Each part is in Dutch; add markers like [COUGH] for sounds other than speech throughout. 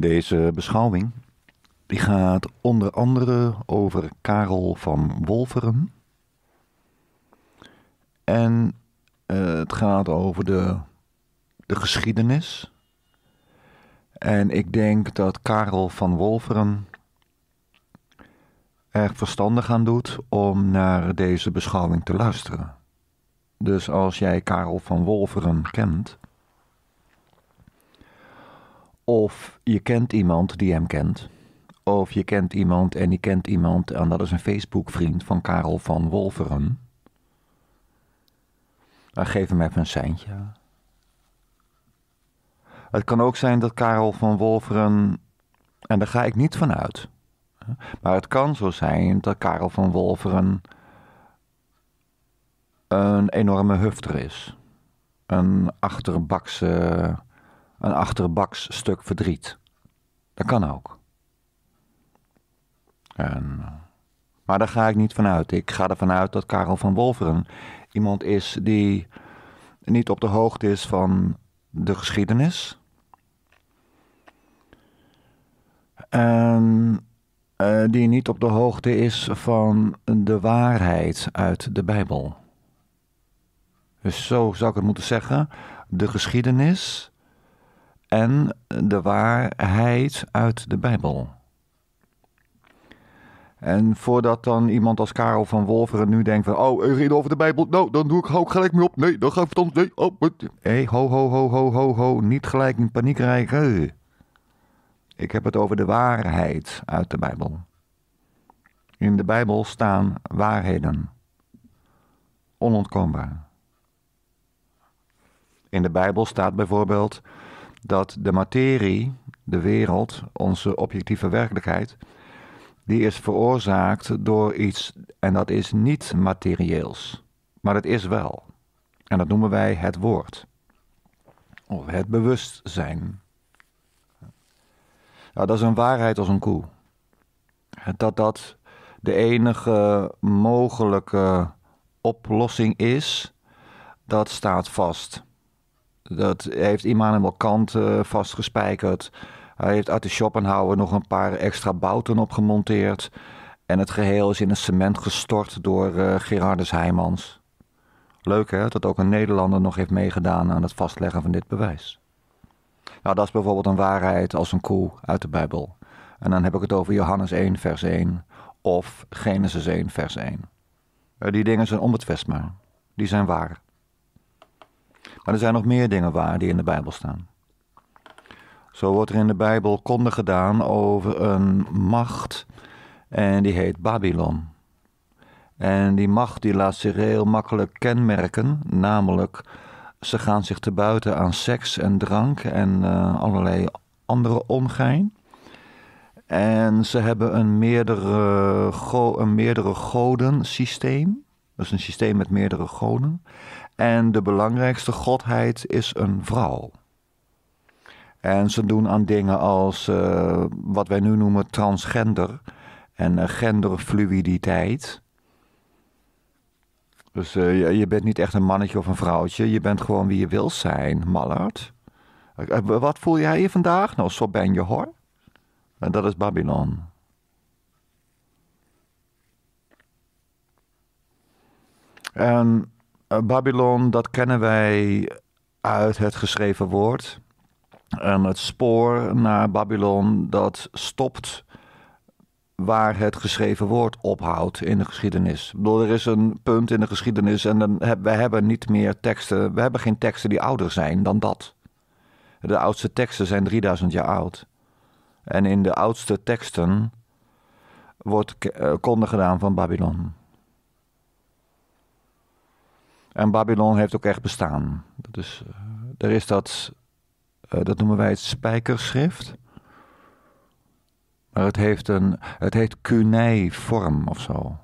Deze beschouwing die gaat onder andere over Karel van Wolferen. En eh, het gaat over de, de geschiedenis. En ik denk dat Karel van Wolferen erg verstandig aan doet om naar deze beschouwing te luisteren. Dus als jij Karel van Wolveren kent, of je kent iemand die hem kent. Of je kent iemand en die kent iemand en dat is een Facebook-vriend van Karel van Wolveren. Dan nou, geef hem even een seintje. Het kan ook zijn dat Karel van Wolveren, en daar ga ik niet van uit, maar het kan zo zijn dat Karel van Wolveren een enorme hufter is. Een achterbakse een achterbaks stuk verdriet. Dat kan ook. En, eh, maar daar ga ik niet vanuit. Ik ga ervan uit dat Karel van Wolveren iemand is die niet op de hoogte is van de geschiedenis. En eh, die niet op de hoogte is van de waarheid uit de Bijbel. Dus zo zou ik het moeten zeggen. De geschiedenis en de waarheid uit de Bijbel. En voordat dan iemand als Karel van Wolveren nu denkt van... oh, reden over de Bijbel, nou, dan doe ik hou ik gelijk mee op. Nee, dan ga het dan... nee, oh, hey, ho, ho, ho, ho, ho, ho, niet gelijk in paniek rijden. Ik heb het over de waarheid uit de Bijbel. In de Bijbel staan waarheden. Onontkoombaar. In de Bijbel staat bijvoorbeeld dat de materie, de wereld, onze objectieve werkelijkheid, die is veroorzaakt door iets en dat is niet materieels, maar het is wel. En dat noemen wij het woord. Of het bewustzijn. Nou, dat is een waarheid als een koe. Dat dat de enige mogelijke oplossing is, dat staat vast. Dat heeft iemand Kant uh, vastgespijkerd. Hij heeft uit de Schopenhauer nog een paar extra bouten opgemonteerd. En het geheel is in een cement gestort door uh, Gerardus Heijmans. Leuk hè, dat ook een Nederlander nog heeft meegedaan aan het vastleggen van dit bewijs. Nou, dat is bijvoorbeeld een waarheid als een koe uit de Bijbel. En dan heb ik het over Johannes 1, vers 1 of Genesis 1, vers 1. Eh, die dingen zijn onbetwistbaar. Die zijn waar. Maar er zijn nog meer dingen waar die in de Bijbel staan. Zo wordt er in de Bijbel konde gedaan over een macht en die heet Babylon. En die macht die laat zich heel makkelijk kenmerken, namelijk ze gaan zich te buiten aan seks en drank en eh, allerlei andere ongein. En ze hebben een meerdere, go een meerdere goden systeem. Dus een systeem met meerdere goden. En de belangrijkste godheid is een vrouw. En ze doen aan dingen als eh, wat wij nu noemen transgender en eh, genderfluiditeit. Dus eh, je, je, bent niet echt een mannetje of een vrouwtje, je bent gewoon wie je wil zijn, mallard. wat voel jij je vandaag? Nou, zo ben je hoor. En dat is Babylon. En eh, Babylon, dat kennen wij uit het geschreven woord. En ehm, het spoor naar Babylon, dat stopt waar het geschreven woord ophoudt in de geschiedenis. Ik bedoel, er is een punt in de geschiedenis en dan heb, we hebben niet meer teksten. We hebben geen teksten die ouder zijn dan dat. De oudste teksten zijn 3000 jaar oud. En in de oudste teksten wordt eh, konden gedaan van Babylon. En Babylon heeft ook echt bestaan. Dus er eh, is dat, eh, dat noemen wij het spijkerschrift. Maar het heeft een, het heeft of zo.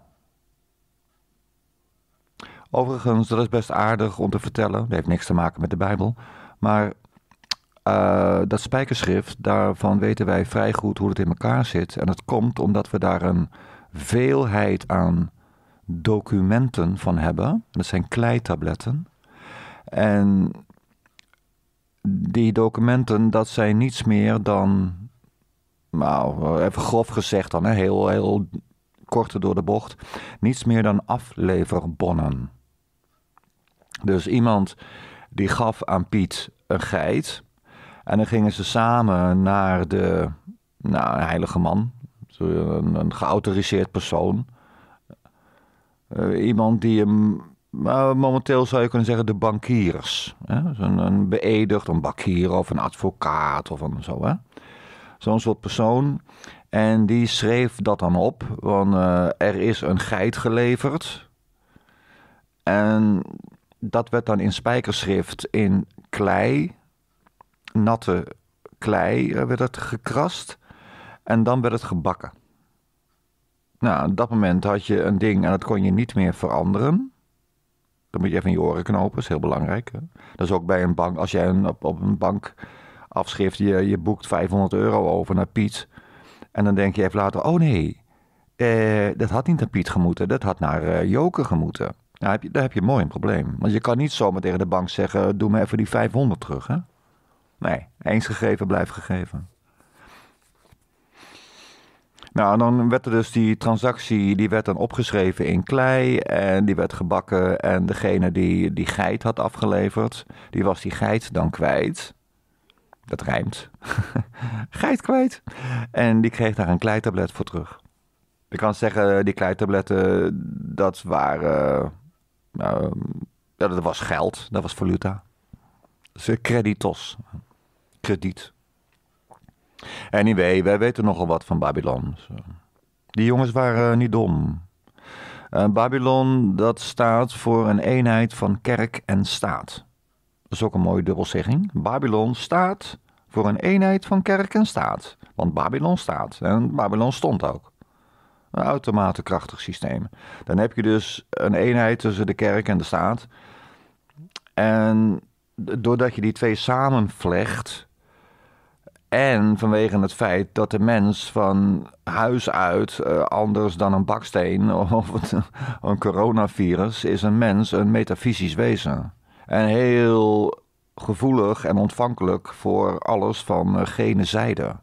Overigens, dat is best aardig om te vertellen. Dat heeft niks te maken met de Bijbel. Maar eh, dat spijkerschrift, daarvan weten wij vrij goed hoe het in elkaar zit. En dat komt omdat we daar een veelheid aan documenten van hebben. Dat zijn kleitabletten. En die documenten, dat zijn niets meer dan, nou, even grof gezegd dan, heel, heel kort door de bocht, niets meer dan afleverbonnen. Dus iemand die gaf aan Piet een geit. En dan gingen ze samen naar de nou, een heilige man, een, een geautoriseerd persoon. Eh, iemand die hem eh, momenteel zou je kunnen zeggen de bankiers. Hè? een, beëdigd, een bankier of een advocaat of een zo. Zo'n soort persoon. En die schreef dat dan op. Want eh, er is een geit geleverd. En dat werd dan in spijkerschrift in klei, natte klei, werd het gekrast. En dan werd het gebakken. Nou, op dat moment had je een ding en dat kon je niet meer veranderen. Dan moet je even in je oren knopen, dat is heel belangrijk. Hè? Dat is ook bij een bank, als jij op, een bank afschrift, je, je boekt 500 euro over naar Piet. En dan denk je even later, oh nee, eh, dat had niet naar Piet gemoeten, dat had naar uh, eh, Joker gemoeten. Nou, heb je, daar heb je mooi een probleem. Want je kan niet zomaar tegen de bank zeggen, doe me even die 500 terug. Hè? Nee, eens gegeven blijft gegeven. Nou, en dan werd er dus die transactie, die werd dan opgeschreven in klei en die werd gebakken. En degene die die geit had afgeleverd, die was die geit dan kwijt. Dat rijmt. [LAUGHS] geit kwijt. En die kreeg daar een kleitablet voor terug. Ik kan zeggen, die kleitabletten, dat waren... Nou, dat was geld, dat was valuta. Dus kreditos, Krediet. Anyway, wij weten nogal wat van Babylon. Die jongens waren eh, niet dom. Eh, Babylon, dat staat voor een eenheid van kerk en staat. Dat is ook een mooie dubbelzegging. Babylon staat voor een eenheid van kerk en staat. Want Babylon staat en Babylon stond ook. Een uitermate krachtig systeem. Dan heb je dus een eenheid tussen de kerk en de staat. En doordat je die twee vlecht. En vanwege het feit dat de mens van huis uit, eh, anders dan een baksteen [LAUGHS] of een coronavirus, is een mens een metafysisch wezen. En heel gevoelig en ontvankelijk voor alles van eh, gene zijde.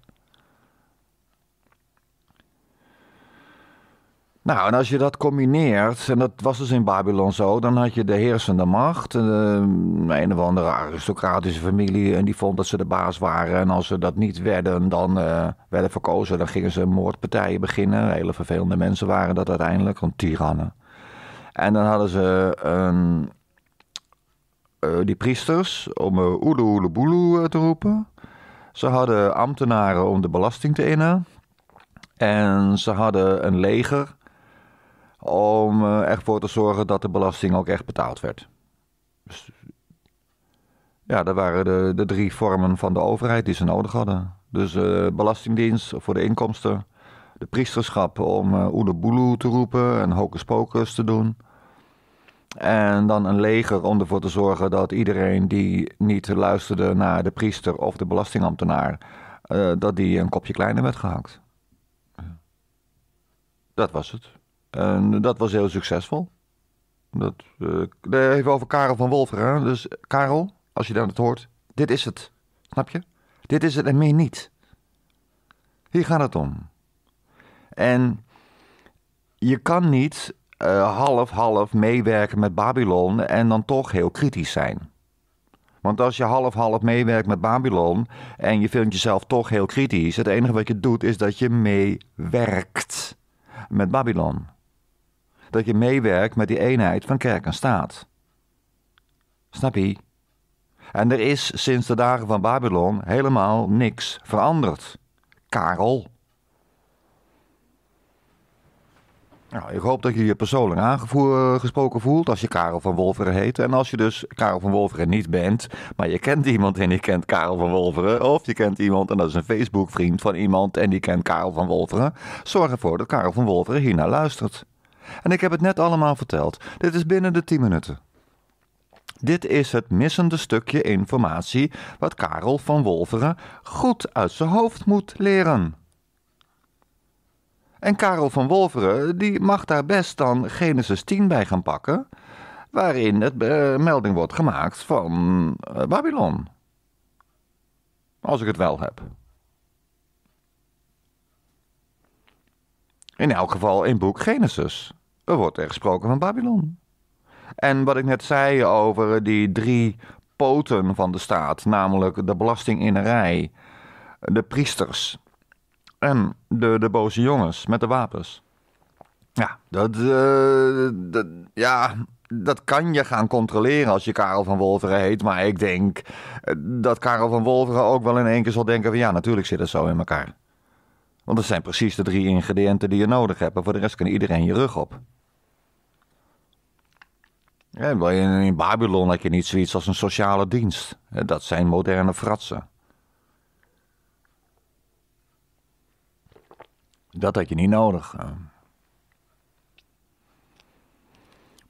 Nou, en als je dat combineert, en dat was dus in Babylon zo, dan had je de heersende macht, eh, een, of andere aristocratische familie, en die vond dat ze de baas waren. En als ze dat niet werden, dan eh, werden verkozen, dan gingen ze moordpartijen beginnen. Hele vervelende mensen waren dat uiteindelijk, want tirannen. En dan hadden ze eh, die priesters om uh, oele te roepen. Ze hadden ambtenaren om de belasting te innen. En ze hadden een leger om ervoor eh, te zorgen dat de belasting ook echt betaald werd. Dus, ja, dat waren de, de drie vormen van de overheid die ze nodig hadden. Dus eh, belastingdienst voor de inkomsten, de priesterschap om uh, te roepen en hocus pocus te doen. En dan een leger om ervoor te zorgen dat iedereen die niet luisterde naar de priester of de belastingambtenaar, dat die een kopje kleiner werd gehakt. Dat was het. En dat was heel succesvol. Dat, eh, even over Karel van Wolver. Dus Karel, als je dan het hoort, dit is het. Snap je? Dit is het en meer niet. Hier gaat het om. En je kan niet half-half eh, meewerken met Babylon en dan toch heel kritisch zijn. Want als je half-half meewerkt met Babylon en je vindt jezelf toch heel kritisch, het enige wat je doet is dat je meewerkt met Babylon dat je meewerkt met die eenheid van kerk en staat. Snap je? En er is sinds de dagen van Babylon helemaal niks veranderd. Karel. Nou, ik hoop dat je je persoonlijk aangesproken eh, voelt als je Karel van Wolveren heet. En als je dus Karel van Wolveren niet bent, maar je kent iemand en die kent Karel van Wolveren. Of je kent iemand en dat is een Facebook-vriend van iemand en die kent Karel van Wolveren. Zorg ervoor dat Karel van Wolveren hiernaar luistert. En ik heb het net allemaal verteld. Dit is binnen de 10 minuten. Dit is het missende stukje informatie wat Karel van Wolveren goed uit zijn hoofd moet leren. En Karel van Wolveren die mag daar best dan Genesis 10 bij gaan pakken, waarin het eh, melding wordt gemaakt van eh, Babylon. Als ik het wel heb. In elk geval in boek Genesis. Er wordt er gesproken van Babylon. En wat ik net zei over die drie poten van de staat, namelijk de belastinginnerij, de priesters en de, de boze jongens met de wapens. Ja, eh, dat, ja, dat kan je gaan controleren als je Karel van Wolveren heet. Maar ik denk eh, dat Karel van Wolveren ook wel in één keer zal denken van ja, natuurlijk zit het zo in elkaar. Want dat zijn precies de drie ingrediënten die je nodig hebt. En voor de rest kan iedereen je rug op. In Babylon had je niet zoiets als een sociale dienst. Dat zijn moderne fratsen. Dat had je niet nodig.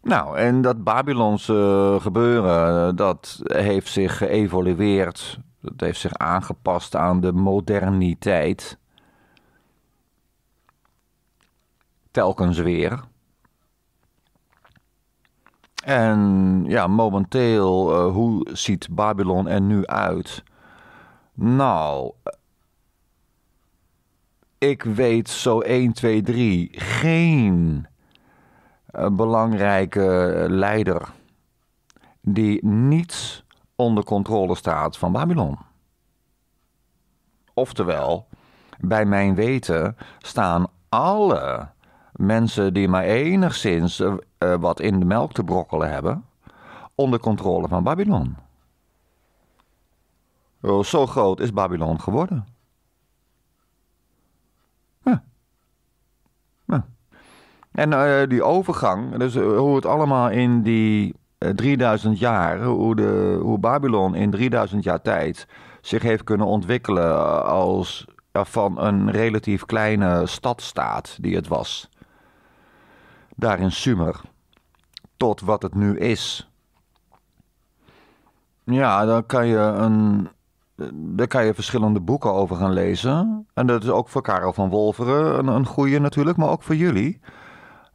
Nou, en dat Babylonse gebeuren, eh, dat heeft zich geëvolueerd. Dat heeft zich aangepast aan de moderniteit. Telkens weer. En ja, momenteel, eh, hoe ziet Babylon er nu uit? Nou, eh, ik weet zo 1, 2, 3 geen eh, belangrijke leider die niet onder controle staat van Babylon. Oftewel, bij mijn weten staan alle mensen die maar enigszins eh, eh, wat in de melk te brokkelen hebben, onder controle van Babylon. Oh, zo groot is Babylon geworden. Ja. En eh, die overgang, dus hoe het allemaal in die 3000 jaar, hoe, de, hoe Babylon in 3000 jaar tijd zich heeft kunnen ontwikkelen als ja, van een relatief kleine stadstaat die het was daar in Sumer tot wat het nu is. Ja, dan kan je een daar kan je verschillende boeken over gaan lezen. En dat is ook voor Karel van Wolveren een, een goede natuurlijk, maar ook voor jullie.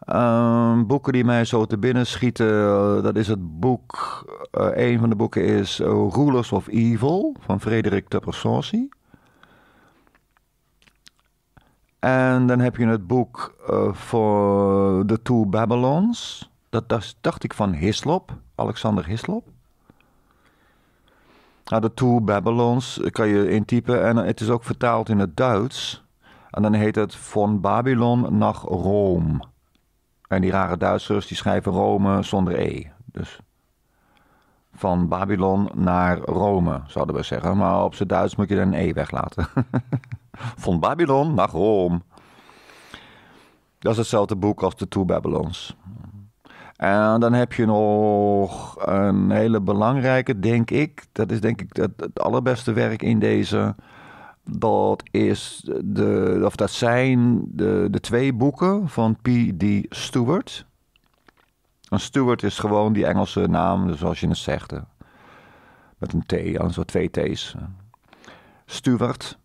Ehm, boeken die mij zo te binnen schieten, eh, dat is het boek... Uh, een van de boeken is eh, Rulers of Evil van Frederik de Saucy. En dan heb je het boek eh, voor The Two Babylons. Dat, dat dacht ik van Hislop, Alexander Hislop. Nou, The Two Babylons eh, kan je intypen en eh, het is ook vertaald in het Duits. En dan heet het Von Babylon naar Rome. En die rare Duitsers die schrijven Rome zonder E. Dus van Babylon naar Rome, zouden we zeggen. Maar op zijn Duits moet je dan een E weglaten. [LAUGHS] Van Babylon naar Rome. Dat is hetzelfde boek als de Two Babylons. En dan heb je nog een hele belangrijke, denk ik. Dat is denk ik het, het allerbeste werk in deze. Dat, is de, of dat zijn de, de twee boeken van P.D. Stewart. Een Stewart is gewoon die Engelse naam, dus zoals je het zegt. Eh, met een T, zo twee T's. Stewart.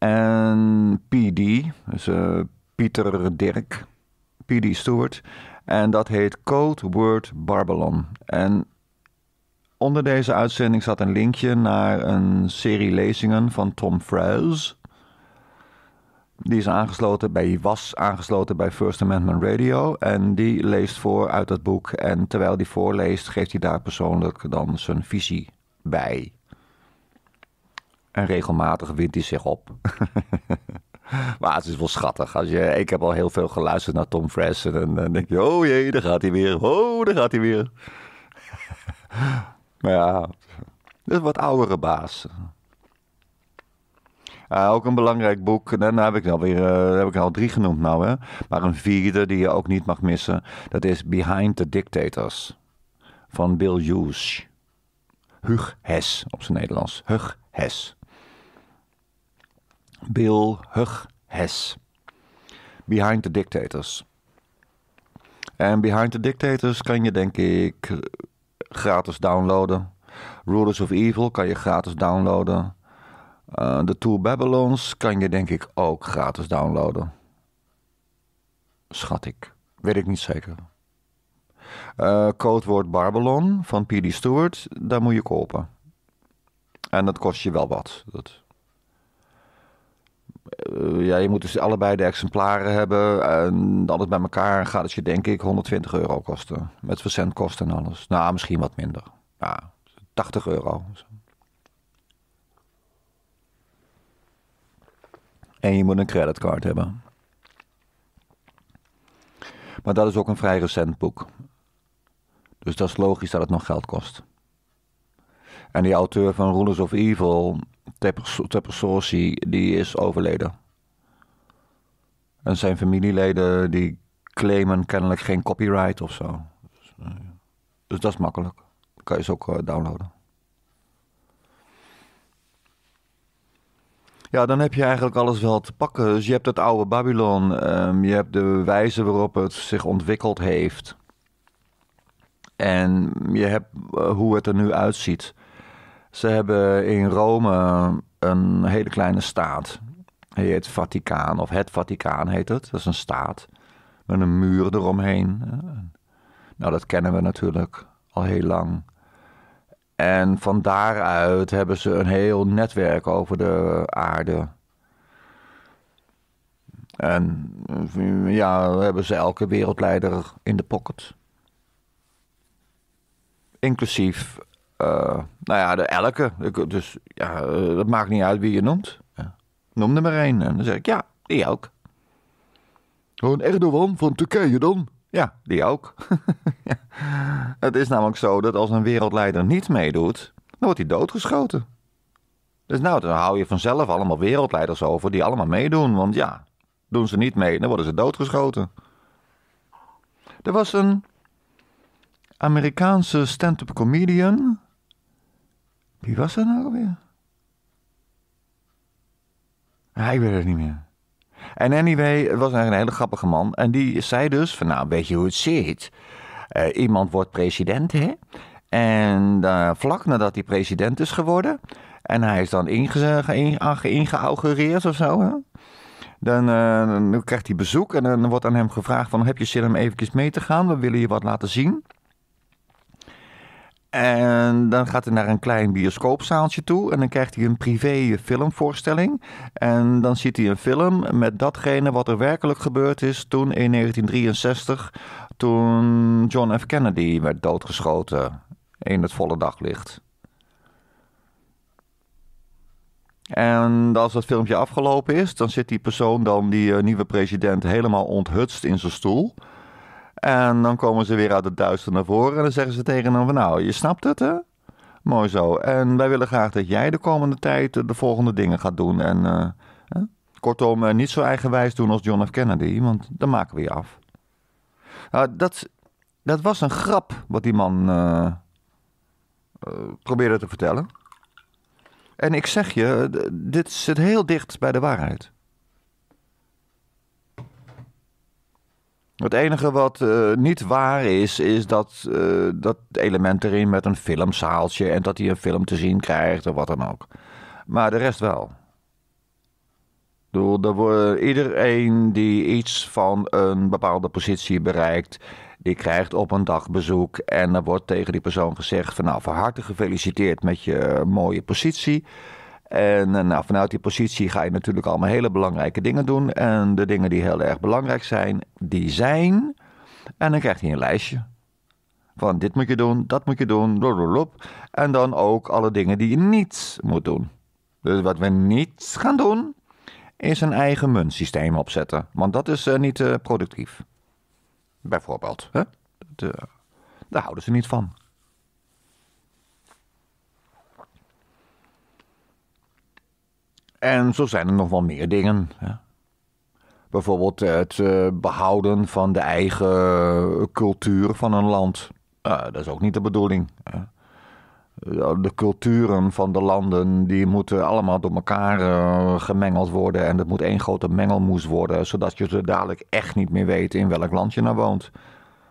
En PD, dus uh, Pieter Dirk, PD Stewart. En dat heet Code Word Babylon. En onder deze uitzending zat een linkje naar een serie lezingen van Tom Frails. Die is aangesloten bij, was aangesloten bij First Amendment Radio. En die leest voor uit dat boek. En terwijl die voorleest, geeft hij daar persoonlijk dan zijn visie bij. En regelmatig wint hij zich op. [LAUGHS] maar het is wel schattig. Als je, ik heb al heel veel geluisterd naar Tom Fresh. En dan denk je, oh jee, daar gaat hij weer. Oh, daar gaat hij weer. [LAUGHS] maar ja, dat is wat oudere baas. ook een belangrijk boek. Dan heb ik al weer eh, heb ik al drie genoemd nou. Hè? Maar een vierde die je ook niet mag missen. Dat is Behind the Dictators. Van Bill Hughes. Hug Hes op zijn Nederlands. Hug Hes. Bill Hug Hess. Behind the Dictators. En Behind the Dictators kan je denk ik gratis downloaden. Rulers of Evil kan je gratis downloaden. Eh, the Two Babylons kan je denk ik ook gratis downloaden. Schat ik. Weet ik niet zeker. Uh, codewoord Babylon van P.D. Stewart, daar moet je kopen. En dat kost je wel wat. Dat... Eh, ja, je moet dus allebei de exemplaren hebben. En alles bij elkaar gaat het je, denk ik, 120 euro kosten. Met verzendkosten en alles. Nou, misschien wat minder. Ja, 80 euro. En je moet een creditcard hebben. Maar dat is ook een vrij recent boek. Dus dat is logisch dat het nog geld kost. En die auteur van Rulers of Evil Teppersorsi, die is overleden. En zijn familieleden die claimen kennelijk geen copyright of zo. Dus, eh, dus dat is makkelijk. Dan kan je ze ook eh, downloaden. Ja, dan heb je eigenlijk alles wel te pakken. Dus je hebt het oude Babylon, ehm, je hebt de wijze waarop het zich ontwikkeld heeft. En je hebt eh, hoe het er nu uitziet. Ze hebben in Rome eh, een hele kleine staat. Hij heet Vaticaan, of het Vaticaan heet het. Dat is een staat met een muur eromheen. Nou, dat kennen we natuurlijk al heel lang. En van daaruit hebben ze een heel netwerk over de aarde. En eh, ja, hebben ze elke wereldleider in de pocket. Inclusief eh, nou ja, de elke. Dus ja, eh, dat maakt niet uit wie je noemt. Ja. Noem er maar één. En dan zeg ik, ja, die ook. Gewoon Erdogan van Turkije dan? Ja, die ook. [LAUGHS] Het is namelijk zo dat als een wereldleider niet meedoet, dan wordt hij doodgeschoten. Dus nou, dan hou je vanzelf allemaal wereldleiders over die allemaal meedoen. Want ja, doen ze niet mee, dan worden ze doodgeschoten. Er was een Amerikaanse stand-up comedian. Wie was dat nou weer? Ja, ik weet het niet meer. En anyway, het was eigenlijk een hele grappige man. En die zei dus van, nou, weet je hoe het zit? Eh, iemand wordt president, hè? En eh, vlak nadat hij president is geworden... en hij is dan ingeaugureerd of zo, hè? Eh, dan, dan krijgt hij bezoek en dan wordt aan hem gevraagd van... heb je zin om eventjes mee te gaan? We willen je wat laten zien. En dan gaat hij naar een klein bioscoopzaaltje toe. En dan krijgt hij een privé filmvoorstelling. En dan ziet hij een film met datgene wat er werkelijk gebeurd is toen in 1963. Toen John F. Kennedy werd doodgeschoten in het volle daglicht. En als dat filmpje afgelopen is, dan zit die persoon dan, die eh, nieuwe president, helemaal onthutst in zijn stoel. En dan komen ze weer uit het duister naar voren en dan zeggen ze tegen hem van nou, je snapt het hè? Mooi zo. En wij willen graag dat jij de komende tijd eh, de volgende dingen gaat doen. En eh, kortom, eh, niet zo eigenwijs doen als John F. Kennedy, want dan maken we je af. Uh, dat, dat was een grap wat die man probeerde te vertellen. En ik zeg je, dit zit heel dicht bij de waarheid. Het enige wat eh, niet waar is, is dat, eh, dat element erin met een filmzaaltje en dat hij een film te zien krijgt of wat dan ook. Maar de rest wel. Doel, er iedereen die iets van een bepaalde positie bereikt, die krijgt op een dag bezoek. En er wordt tegen die persoon gezegd van nou, van harte gefeliciteerd met je mooie positie. En eh, nou, vanuit die positie ga je natuurlijk allemaal hele belangrijke dingen doen. En de dingen die heel erg belangrijk zijn, die zijn. En dan krijg je een lijstje. Van dit moet je doen, dat moet je doen, blablabla. En dan ook alle dingen die je niet moet doen. Dus wat we niet gaan doen, is een eigen muntsysteem opzetten. Want dat is eh, niet eh, productief. Bijvoorbeeld. Hè? daar houden ze niet van. En zo zijn er nog wel meer dingen. Hè? Bijvoorbeeld het eh, behouden van de eigen cultuur van een land. dat is ook niet de bedoeling. Hè? De culturen van de landen die moeten allemaal door elkaar uh, gemengeld worden. En dat moet één grote mengelmoes worden, zodat je ze dadelijk echt niet meer weet in welk land je nou woont.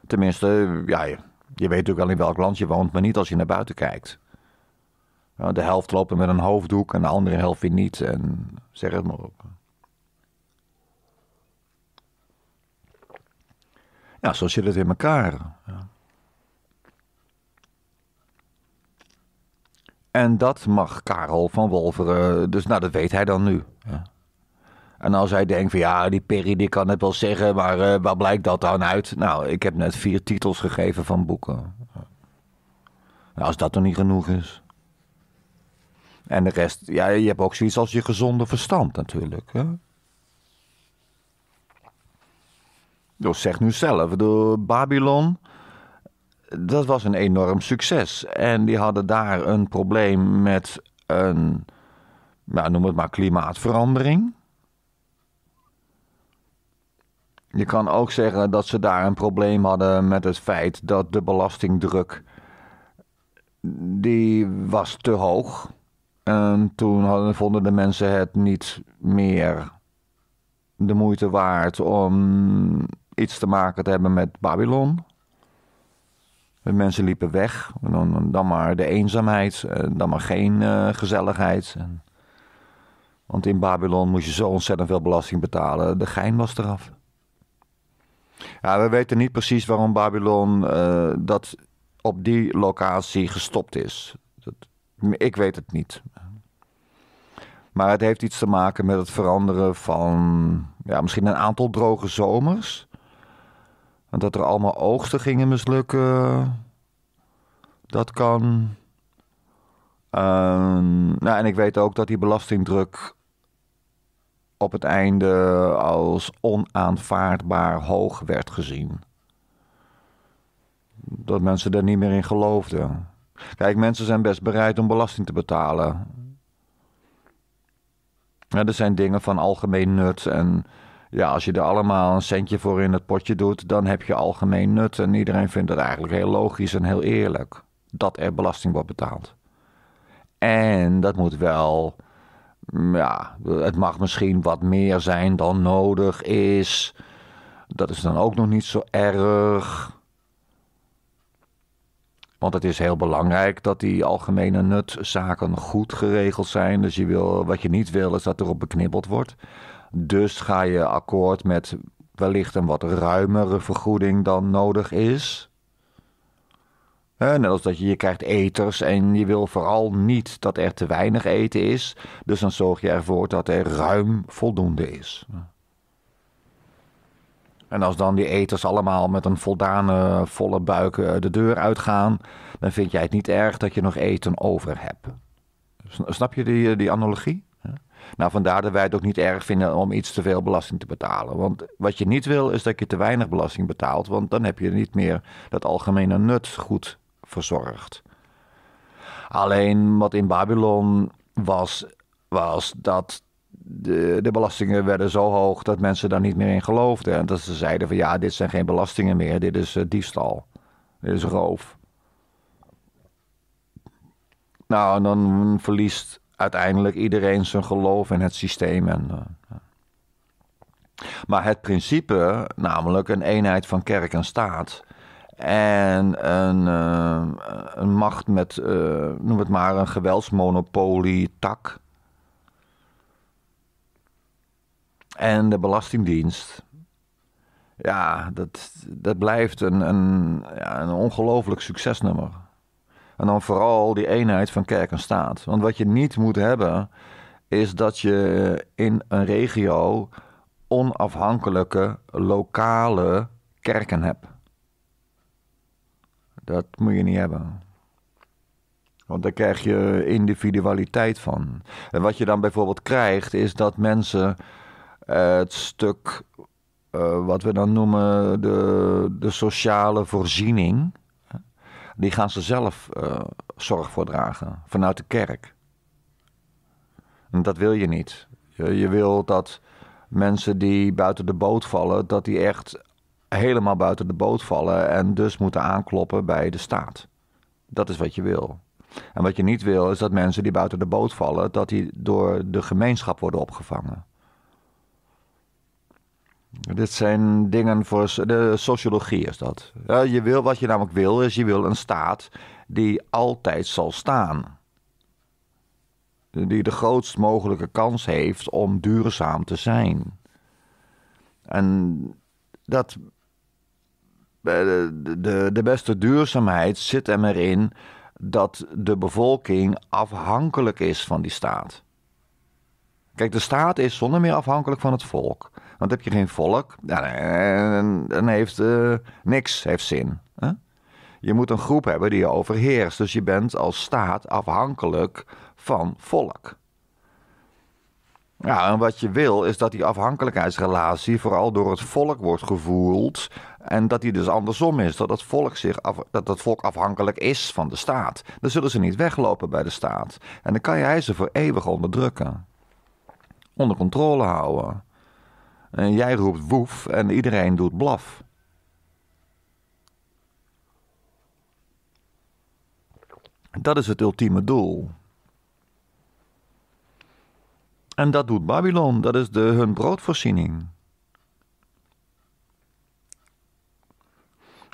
Tenminste, ja, je weet natuurlijk wel in welk land je woont, maar niet als je naar buiten kijkt de helft lopen met een hoofddoek en de andere helft weer niet. En zeg het maar op. Ja, zo zit het in elkaar. Ja. En dat mag Karel van Wolveren, dus nou dat weet hij dan nu. Ja. En als hij denkt van ja, die Perry die kan het wel zeggen, maar eh, waar blijkt dat dan uit? Nou, ik heb net vier titels gegeven van boeken. Nou, als dat dan niet genoeg is. En de rest, ja, je hebt ook zoiets als je gezonde verstand natuurlijk. Hè? Dus zeg nu zelf, de Babylon, dat was een enorm succes. En die hadden daar een probleem met een, nou, noem het maar klimaatverandering. Je kan ook zeggen dat ze daar een probleem hadden met het feit dat de belastingdruk die was te hoog. En ehm, toen hadden, vonden de mensen het niet meer de moeite waard om iets te maken te hebben met Babylon. De mensen liepen weg. dan, dan maar de eenzaamheid, eh, dan maar geen eh, gezelligheid. want in Babylon moest je zo ontzettend veel belasting betalen. De gein was eraf. Ja, we weten niet precies waarom Babylon eh, dat op die locatie gestopt is. Ik weet het niet. Maar het heeft iets te maken met het veranderen van ja, misschien een aantal droge zomers. dat er allemaal oogsten gingen mislukken. Dat kan. Ehm, nou, en ik weet ook dat die belastingdruk op het einde als onaanvaardbaar hoog werd gezien. Dat mensen er niet meer in geloofden. Kijk, mensen zijn best bereid om belasting te betalen. Ja, er zijn dingen van algemeen nut. En ja, als je er allemaal een centje voor in het potje doet, dan heb je algemeen nut. En iedereen vindt het eigenlijk heel logisch en heel eerlijk dat er belasting wordt betaald. En dat moet wel. Mm, ja, het mag misschien wat meer zijn dan nodig is. Dat is dan ook nog niet zo erg. Want het is heel belangrijk dat die algemene nutzaken goed geregeld zijn. Dus je wil, wat je niet wil is dat erop beknibbeld wordt. Dus ga je akkoord met wellicht een wat ruimere vergoeding dan nodig is. Eh, net als dat je, je krijgt eters en je wil vooral niet dat er te weinig eten is. Dus dan zorg je ervoor dat er ruim voldoende is. En als dan die eters allemaal met een voldane volle buik eh, de deur uitgaan, dan vind jij het niet erg dat je nog eten over hebt. Snap je die, eh, die analogie? Nou, vandaar dat wij het ook niet erg vinden om iets te veel belasting te betalen. Want wat je niet wil, is dat je te weinig belasting betaalt. Want dan heb je niet meer dat algemene nut goed verzorgd. Alleen wat in Babylon was, was dat de, belastingen werden zo hoog dat mensen daar niet meer in geloofden. En dat ze zeiden van ja, dit zijn geen belastingen meer, dit is eh, diefstal. Dit is roof. Nou, en dan verliest uiteindelijk iedereen zijn geloof in het systeem. En, eh, maar het principe, namelijk een eenheid van kerk en staat. En een, eh, een macht met, noem het maar, een geweldsmonopolie tak En de Belastingdienst. Ja, dat, dat blijft een, een, ja, een ongelooflijk succesnummer. En dan vooral die eenheid van kerk en staat. Want wat je niet moet hebben, is dat je in een regio onafhankelijke lokale kerken hebt. Dat moet je niet hebben. Want daar krijg je individualiteit van. En wat je dan bijvoorbeeld krijgt, is dat mensen het stuk eh, wat we dan noemen de, de sociale voorziening, die gaan ze zelf eh, zorg voor dragen vanuit de kerk. dat wil je niet. Je, je wil dat mensen die buiten de boot vallen, dat die echt helemaal buiten de boot vallen en dus moeten aankloppen bij de staat. Dat is wat je wil. En wat je niet wil is dat mensen die buiten de boot vallen, dat die door de gemeenschap worden opgevangen. Dit zijn dingen voor de sociologie is dat. je wil, wat je namelijk wil, is je wil een staat die altijd zal staan. Die de grootst mogelijke kans heeft om duurzaam te zijn. En dat. Eh, de, de beste duurzaamheid zit hem erin dat de bevolking afhankelijk is van die staat. Kijk, de staat is zonder meer afhankelijk van het volk. Want heb je geen volk, dan, dan heeft eh, niks heeft zin. Hè? Je moet een groep hebben die je overheerst. Dus je bent als staat afhankelijk van volk. Ja, en wat je wil is dat die afhankelijkheidsrelatie vooral door het volk wordt gevoeld. En dat die dus andersom is. Dat het volk, zich dat het volk afhankelijk is van de staat. Dan zullen ze niet weglopen bij de staat. En dan kan jij ze voor eeuwig onderdrukken. Onder controle houden. En jij roept woef en iedereen doet blaf. Dat is het ultieme doel. En dat doet Babylon, dat is de, hun broodvoorziening.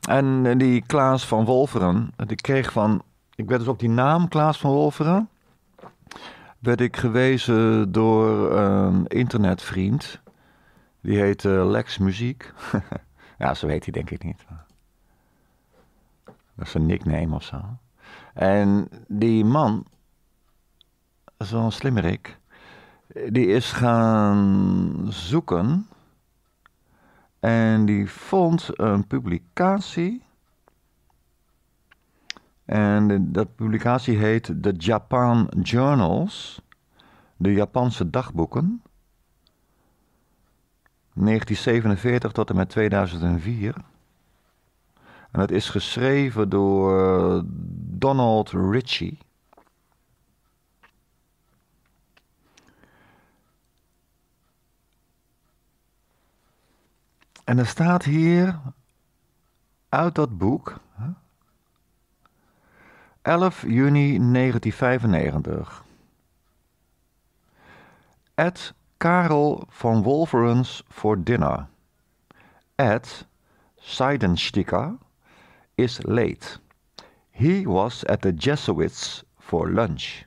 En eh, die Klaas van Wolveren, eh, die kreeg van. Ik werd dus op die naam Klaas van Wolveren. werd ik gewezen door eh, een internetvriend. Die heet eh, Lex Muziek. [LAUGHS] ja, zo heet hij denk ik niet. Dat is een nickname of zo. En die man, zo'n slimmerik, die is gaan zoeken. En die vond een publicatie. En dat publicatie heet The Japan Journals. De Japanse dagboeken. 1947 tot en met 2004. En het is geschreven door Donald Ritchie. En er staat hier uit dat boek 11 juni 1995. Ed Karel van Wolverens voor dinner. Ed, Seidensticker is late. He was at the Jesuits for lunch.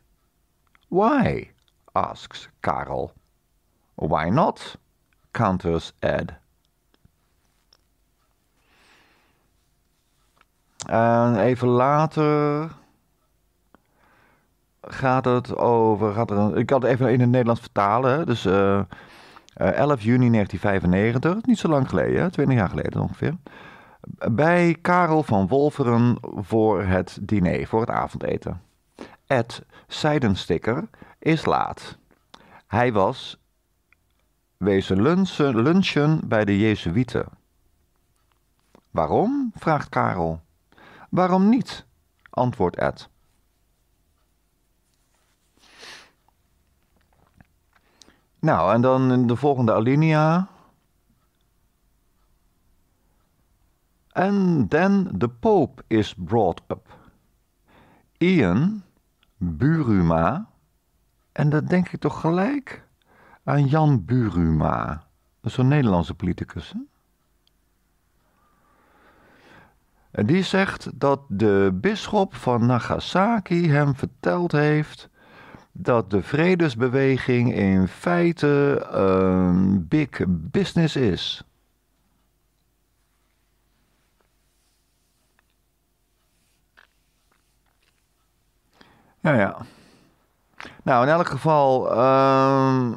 Why? asks Karel. Why not? counters Ed. En even later gaat het over. Gaat er ik had het even in het Nederlands vertalen. Dus 11 eh, eh, juni 1995, niet zo lang geleden, 20 jaar geleden ongeveer. Bij Karel van Wolveren voor het diner, voor het avondeten. Ed Seidensticker is laat. Hij was wezen lunchen, lunchen bij de Jezuïeten. Waarom? vraagt Karel. Waarom niet? antwoordt Ed. Nou, en dan in de volgende alinea. And then the Pope is brought up. Ian, Buruma, en dat denk ik toch gelijk aan Jan Buruma. Dat is een Nederlandse politicus. Hè? En die zegt dat de bisschop van Nagasaki hem verteld heeft dat de vredesbeweging in feite een ehm, big business is. Nou ja. Nou, in elk geval. Ehm,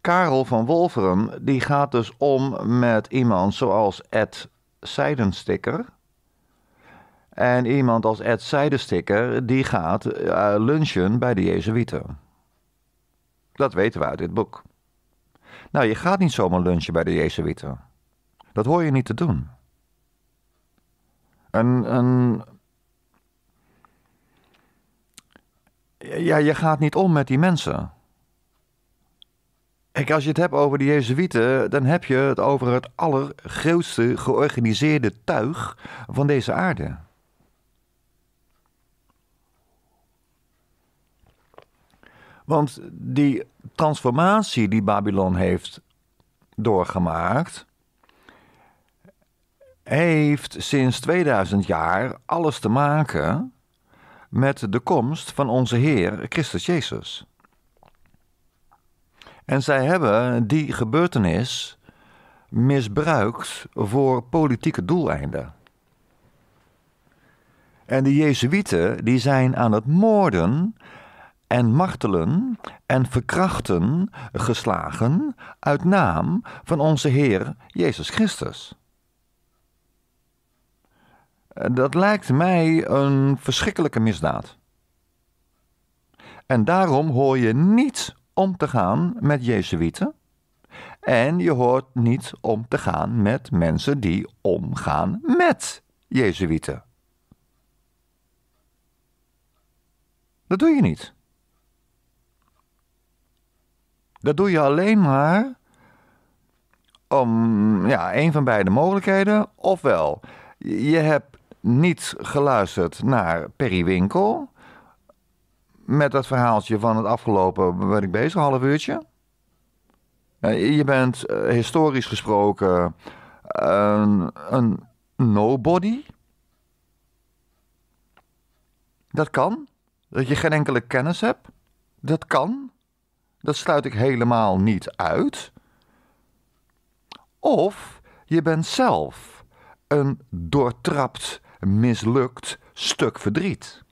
Karel van Wolveren die gaat dus om met iemand zoals Ed Seidensticker. En iemand als Ed Seidestikker, die gaat eh, lunchen bij de Jezuïeten. Dat weten we uit dit boek. Nou, je gaat niet zomaar lunchen bij de Jezuïeten. Dat hoor je niet te doen. Een, een... Ja, je gaat niet om met die mensen. Kijk, als je het hebt over de Jezuïeten, dan heb je het over het allergrootste georganiseerde tuig van deze aarde. Want die transformatie die Babylon heeft doorgemaakt, heeft sinds 2000 jaar alles te maken met de komst van onze Heer Christus Jezus. En zij hebben die gebeurtenis misbruikt voor politieke doeleinden. En de Jezuïeten die zijn aan het moorden en martelen en verkrachten geslagen uit naam van onze Heer Jezus Christus. Dat lijkt mij een verschrikkelijke misdaad. En daarom hoor je niet om te gaan met Jezuïeten. En je hoort niet om te gaan met mensen die omgaan met Jezuïeten. Dat doe je niet. Dat doe je alleen maar om ja, een van beide mogelijkheden. Ofwel, je hebt niet geluisterd naar Perry Winkel. Met dat verhaaltje van het afgelopen, ben ik bezig, half uurtje. Eh, je bent eh, historisch gesproken een nobody. Dat kan. Dat je geen enkele kennis hebt. Dat kan. Dat sluit ik helemaal niet uit. Of je bent zelf een doortrapt, mislukt stuk verdriet.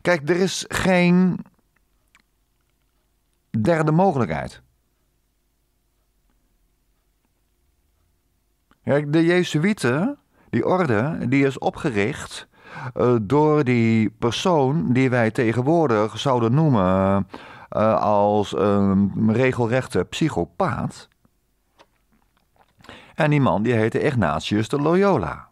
Kijk, er is geen derde mogelijkheid. Kijk, de Jezuïeten, die orde, die is opgericht eh, door die persoon die wij tegenwoordig zouden noemen eh, als een regelrechte psychopaat. En die man die heette Ignatius de Loyola.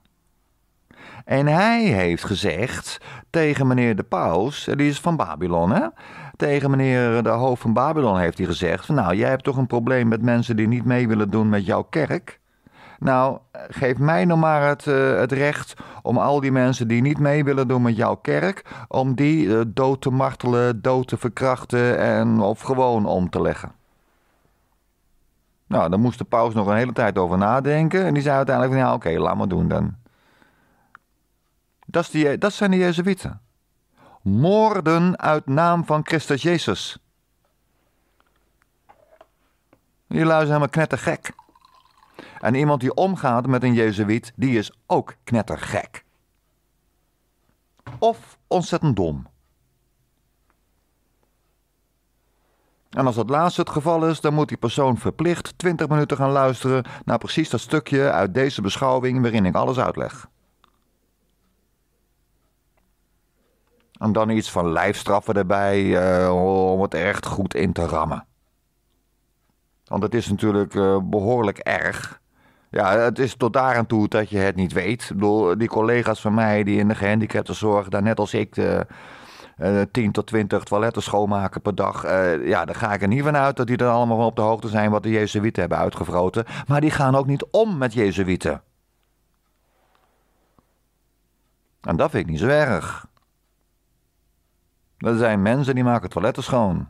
En hij heeft gezegd tegen meneer de paus, die is van Babylon hè, tegen meneer de hoofd van Babylon heeft hij gezegd, nou jij hebt toch een probleem met mensen die niet mee willen doen met jouw kerk? Nou, geef mij nog maar het, eh, het recht om al die mensen die niet mee willen doen met jouw kerk, om die eh, dood te martelen, dood te verkrachten en of gewoon om te leggen. Nou, dan moest de paus nog een hele tijd over nadenken. En die zei uiteindelijk: van, Ja, oké, laat maar doen dan. Dat, die, dat zijn de Jezuïeten. Moorden uit naam van Christus Jezus. Die luisteren helemaal knettergek. En iemand die omgaat met een Jezuïet, die is ook knettergek. Of ontzettend dom. En als dat laatste het geval is, dan moet die persoon verplicht 20 minuten gaan luisteren naar precies dat stukje uit deze beschouwing waarin ik alles uitleg. En dan iets van lijfstraffen erbij eh, om het echt goed in te rammen. Want het is natuurlijk eh, behoorlijk erg ja, het is tot daar aan toe dat je het niet weet. Ik bedoel, die collega's van mij die in de gehandicaptenzorg, daar net als ik, de, uh, 10 tot 20 toiletten schoonmaken per dag. Eh, ja, daar ga ik er niet van uit dat die er allemaal op de hoogte zijn wat de Jezuïeten hebben uitgevroten. Maar die gaan ook niet om met Jezuïeten. En dat vind ik niet zo erg. Er zijn mensen die maken toiletten schoon.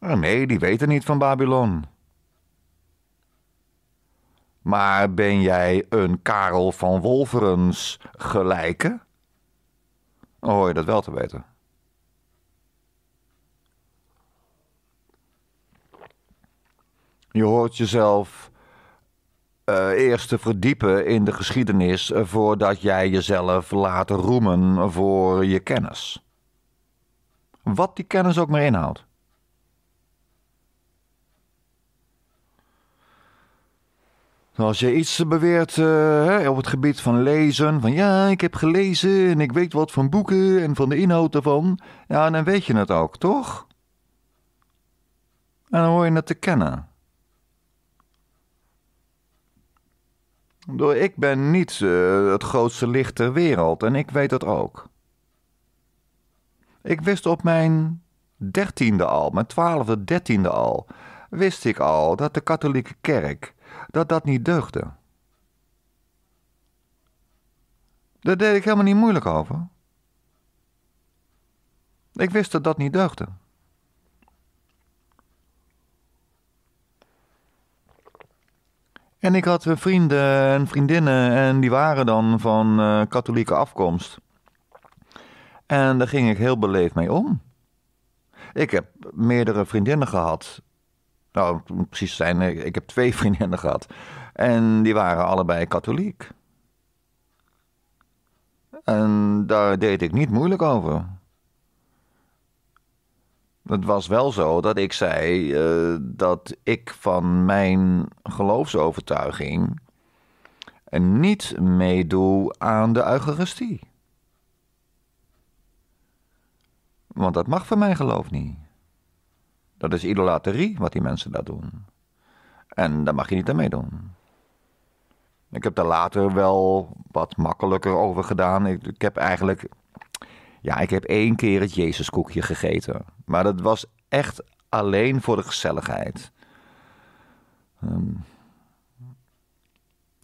nee, die weten niet van Babylon. Maar ben jij een Karel van Wolverens gelijke? Dan hoor je dat wel te weten. Je hoort jezelf eh, eerst te verdiepen in de geschiedenis voordat jij jezelf laat roemen voor je kennis. Wat die kennis ook maar inhoudt. Nou, als je iets beweert eh, op het gebied van lezen, van ja, ik heb gelezen en ik weet wat van boeken en van de inhoud ervan. ja, dan weet je het ook, toch? En dan hoor je het te kennen. Ik ben niet eh, het grootste licht ter wereld en ik weet dat ook. Ik wist op mijn dertiende al, mijn twaalfde, dertiende al, wist ik al dat de katholieke kerk dat dat niet deugde. Daar deed ik helemaal niet moeilijk over. Ik wist dat dat niet deugde. En ik had vrienden en vriendinnen en die waren dan van eh, katholieke afkomst. En daar ging ik heel beleefd mee om. Ik heb meerdere vriendinnen gehad nou, precies zijn, eh, ik heb twee [LAUGHS] vriendinnen gehad. En die waren allebei katholiek. En daar deed ik niet moeilijk over. Het was wel zo dat ik zei eh, dat ik van mijn geloofsovertuiging niet meedoe aan de Eucharistie. Want dat mag van mijn geloof niet. Dat is idolaterie wat die mensen daar doen. En daar mag je niet aan meedoen. Ik heb daar later wel wat makkelijker over gedaan. Ik, heb eigenlijk. Ja, ik heb één keer het Jezuskoekje gegeten. Maar dat was echt alleen voor de gezelligheid.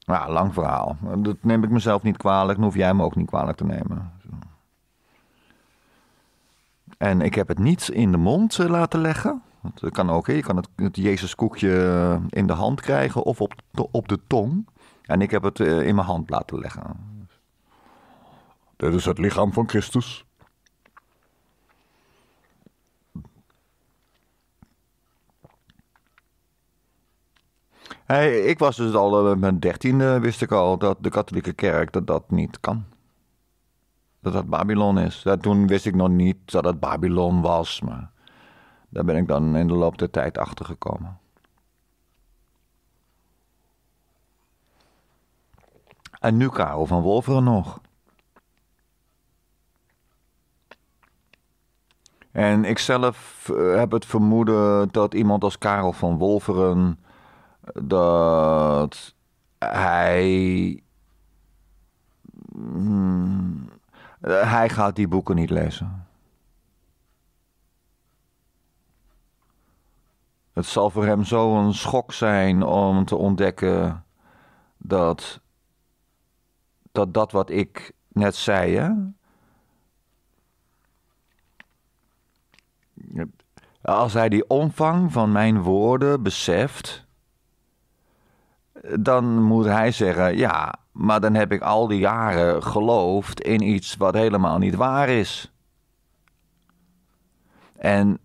nou, lang verhaal. Dat neem ik mezelf niet kwalijk. Dan hoef jij me ook niet kwalijk te nemen. En ik heb het niet in de mond eh, laten leggen. Dat kan ook. Je kan het, het Jezuskoekje eh, in de hand krijgen of op, op de tong. En ik heb het eh, in mijn hand laten leggen. Dit is het lichaam van Christus. Hey, ik was dus al met eh, mijn dertiende, wist ik al, dat de katholieke kerk dat dat niet kan. Dat dat Babylon is. toen wist ik nog niet dat het Babylon was, maar... Daar ben ik dan in de loop der tijd achter gekomen. En nu Karel van Wolveren nog. En ik zelf eh, heb het vermoeden dat iemand als Karel van Wolveren. dat hij. Hmm, eh, hij gaat die boeken niet lezen. Het zal voor hem zo'n schok zijn om te ontdekken dat dat, dat wat ik net zei, hè? Als hij die omvang van mijn woorden beseft, dan moet hij zeggen: ja, maar dan heb ik al die jaren geloofd in iets wat helemaal niet waar is. En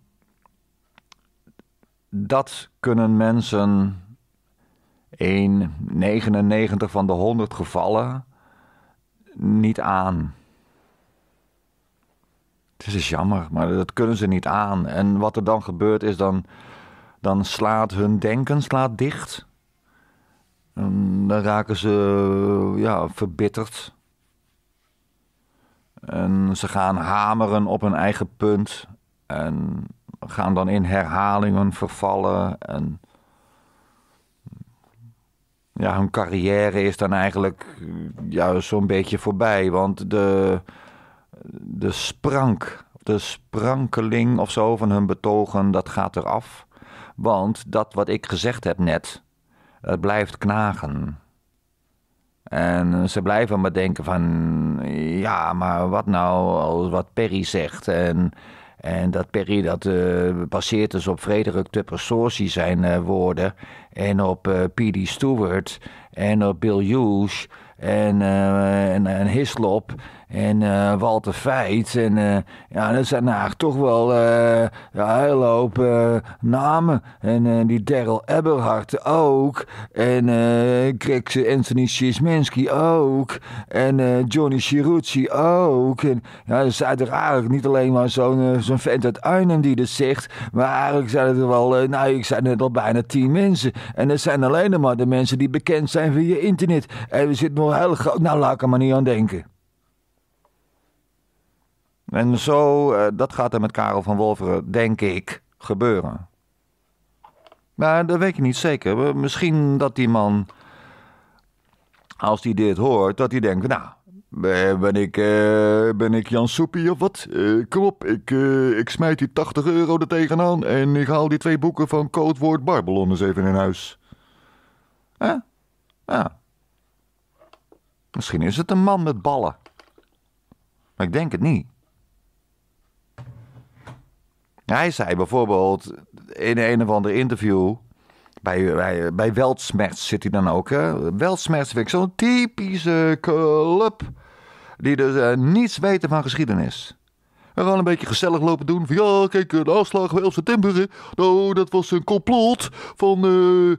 dat kunnen mensen in 99 van de 100 gevallen niet aan. Het is dus jammer, maar dat kunnen ze niet aan. En wat er dan gebeurt is dan, dan slaat hun denken slaat dicht. En dan raken ze ja, verbitterd. En ze gaan hameren op hun eigen punt. En gaan dan in herhalingen vervallen. En ja, hun carrière is dan eigenlijk eh, ja, zo'n beetje voorbij. Want de, de sprank, de sprankeling of zo van hun betogen, dat gaat eraf. Want dat wat ik gezegd heb net, het blijft knagen. En eh, ze blijven maar denken van, ja, maar wat nou als wat Perry zegt en en dat Perry dat eh, baseert dus op Frederik Tupper Sorcy zijn eh, woorden. En op eh, P.D. Stewart. En op Bill Hughes. En, en, en Hislop en eh, Walter Veit En eh, ja, dat zijn eigenlijk toch wel uh, ja, een hele hoop namen. En die Daryl Eberhard ook. En uh, Greg Anthony Szymanski ook. En Johnny Cirucci ook. En ja, dat zijn er eigenlijk niet alleen maar zo'n zo'n vent uit Arnhem die dat zegt. Maar eigenlijk zijn het er wel, nou ik zei net al bijna tien mensen. En dat zijn alleen maar de mensen die bekend zijn via internet. En we zitten nog heel groot, nou laat ik er maar niet aan denken. En zo, eh, dat gaat er met Karel van Wolveren, denk ik, gebeuren. Maar dat weet je niet zeker. Misschien dat die man, als hij dit hoort, dat hij denkt: Nou, eh, ben ik, eh, ben ik Jan Soepie of wat? Uh, kom op, ik, uh, ik smijt die 80 euro er tegenaan en ik haal die twee boeken van Codewoord Barbelon eens even in huis. Misschien is het een man met ballen. Maar ik denk het niet. Hij zei bijvoorbeeld in een of ander interview. Bij, bij, bij Weltsmerts zit hij dan ook. Hè? Weltsmerts vind ik zo'n typische club. Die dus eh, niets weten van geschiedenis. We gaan een beetje gezellig lopen doen. Van ja, kijk, eh, de afslag van 11 september. Nou, dat was een complot van. Eh,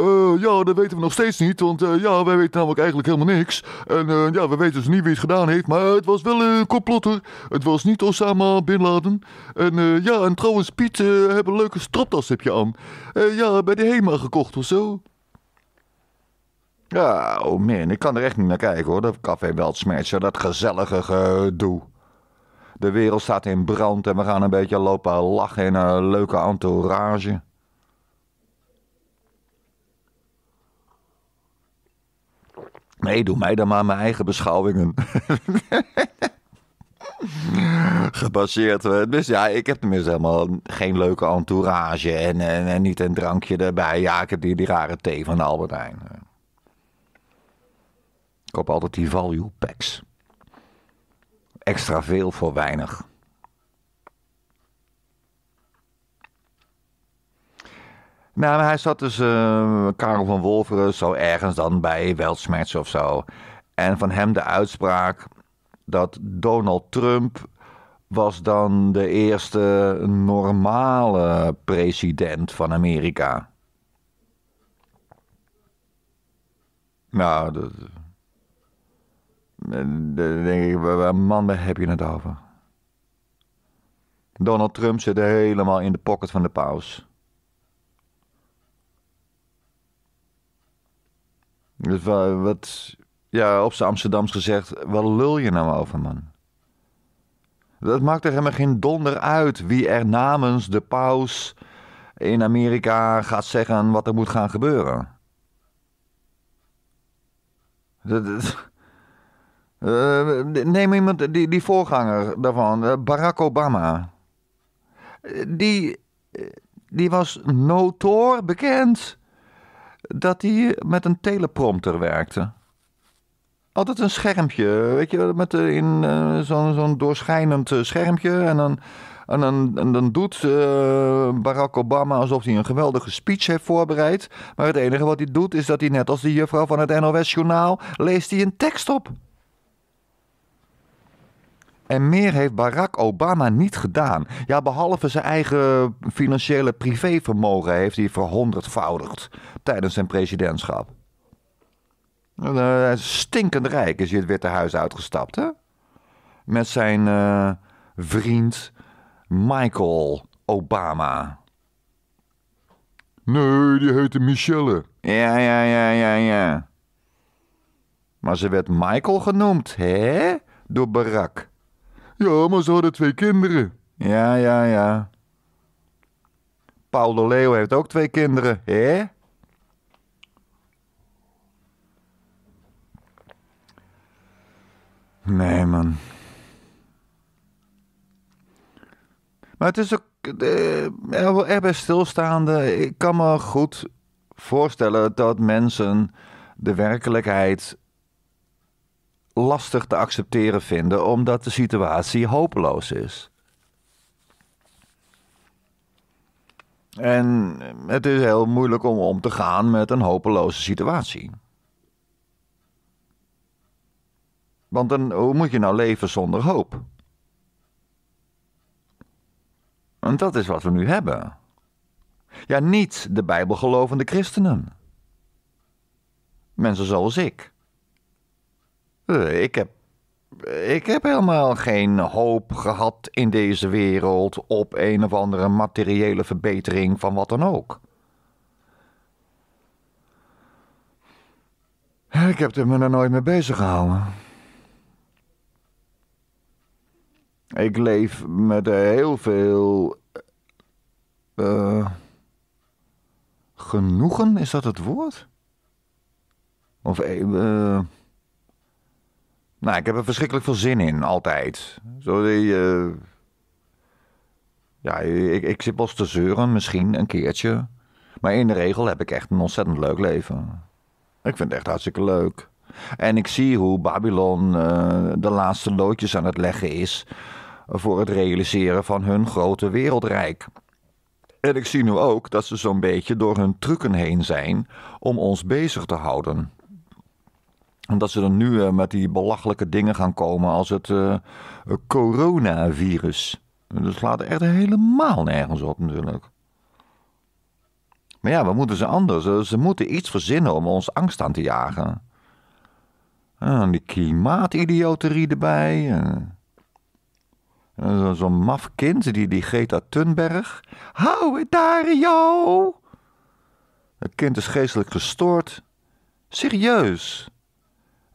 eh, ja, dat weten we nog steeds niet. Want ja, wij weten namelijk eigenlijk helemaal niks. En ja, we weten dus niet wie het gedaan heeft. Maar het was wel een complot, hoor. Het was niet Osama Bin Laden. En ja, en trouwens, Piet, heb een leuke stropdas heb je aan. ja, bij de HEMA gekocht of zo. oh man, ik kan er echt niet naar kijken hoor. Dat café Weltsmertje, dat gezellige gedoe. De wereld staat in brand en we gaan een beetje lopen lachen in een leuke entourage. Nee, doe mij dan maar mijn eigen beschouwingen. [LAUGHS] Gebaseerd. Eh, dus ja, ik heb tenminste helemaal geen leuke entourage. En, en, niet een drankje erbij. Ja, ik heb die, die rare thee van Albert Heijn. Ik koop altijd die value packs extra veel voor weinig. Nou, hij zat dus, eh, Karel van Wolveren, zo ergens dan bij Weltsmatch of zo. En van hem de uitspraak dat Donald Trump was dan de eerste normale president van Amerika. Nou, dat eh, dan denk ik, waar man heb je het over? Donald Trump zit helemaal in de pocket van de paus. Dus wat, ja, op zijn Amsterdams gezegd, wat lul je nou over, man? Dat maakt er helemaal geen donder uit wie er namens de paus in Amerika gaat zeggen wat er moet gaan gebeuren. dat, eh, neem iemand, die, die voorganger daarvan, eh, Barack Obama. die, die was notoor bekend dat hij met een teleprompter werkte. Altijd een schermpje, weet je, met eh, in zo'n zo'n doorschijnend schermpje. En dan, en dan, en dan doet Barack Obama alsof hij een geweldige speech heeft voorbereid. Maar het enige wat hij doet is dat hij net als de juffrouw van het NOS-journaal leest hij een tekst op. En meer heeft Barack Obama niet gedaan. Ja, behalve zijn eigen financiële privévermogen heeft hij verhonderdvoudigd tijdens zijn presidentschap. Nou, eh, stinkend rijk is hij het Witte Huis uitgestapt, hè? Met zijn eh, vriend Michael Obama. Nee, die heette Michelle. Ja, ja, ja, ja, ja. Maar ze werd Michael genoemd, hè? Door Barack. Ja, maar ze hadden twee kinderen. Ja, ja, ja. Paulo de heeft ook twee kinderen, hè? Nee, man. Maar het is ook eh, bij stilstaande. Ik kan me goed voorstellen dat mensen de werkelijkheid lastig te accepteren vinden, omdat de situatie hopeloos is. En het is heel moeilijk om om te gaan met een hopeloze situatie. Want hoe moet je nou leven zonder hoop? En dat is wat we nu hebben. Ja, niet de Bijbelgelovende christenen. Mensen zoals ik. Eh, ik heb, ik heb helemaal geen hoop gehad in deze wereld op een of andere materiële verbetering van wat dan ook. Ik heb er me er nooit mee bezig gehouden. Ik leef met heel veel. Eh, genoegen, is dat het woord? Of. Uh, nou, ik heb er verschrikkelijk veel zin in, altijd. Zo die, eh, Ja, ik, ik zit wel te zeuren, misschien een keertje. Maar in de regel heb ik echt een ontzettend leuk leven. Ik vind het echt hartstikke leuk. En ik zie hoe Babylon eh, de laatste loodjes aan het leggen is voor het realiseren van hun grote wereldrijk. En ik zie nu ook dat ze zo'n beetje door hun trucken heen zijn om ons bezig te houden omdat ze dan nu eh, met die belachelijke dingen gaan komen als het eh, coronavirus. Dat slaat echt helemaal nergens op natuurlijk. Maar ja, wat moeten ze anders? Eh, ze moeten iets verzinnen om ons angst aan te jagen. die klimaatidioterie erbij. Zo'n maf kind, die, die Greta Thunberg. Hou het daar, joh! Het kind is geestelijk gestoord. Serieus.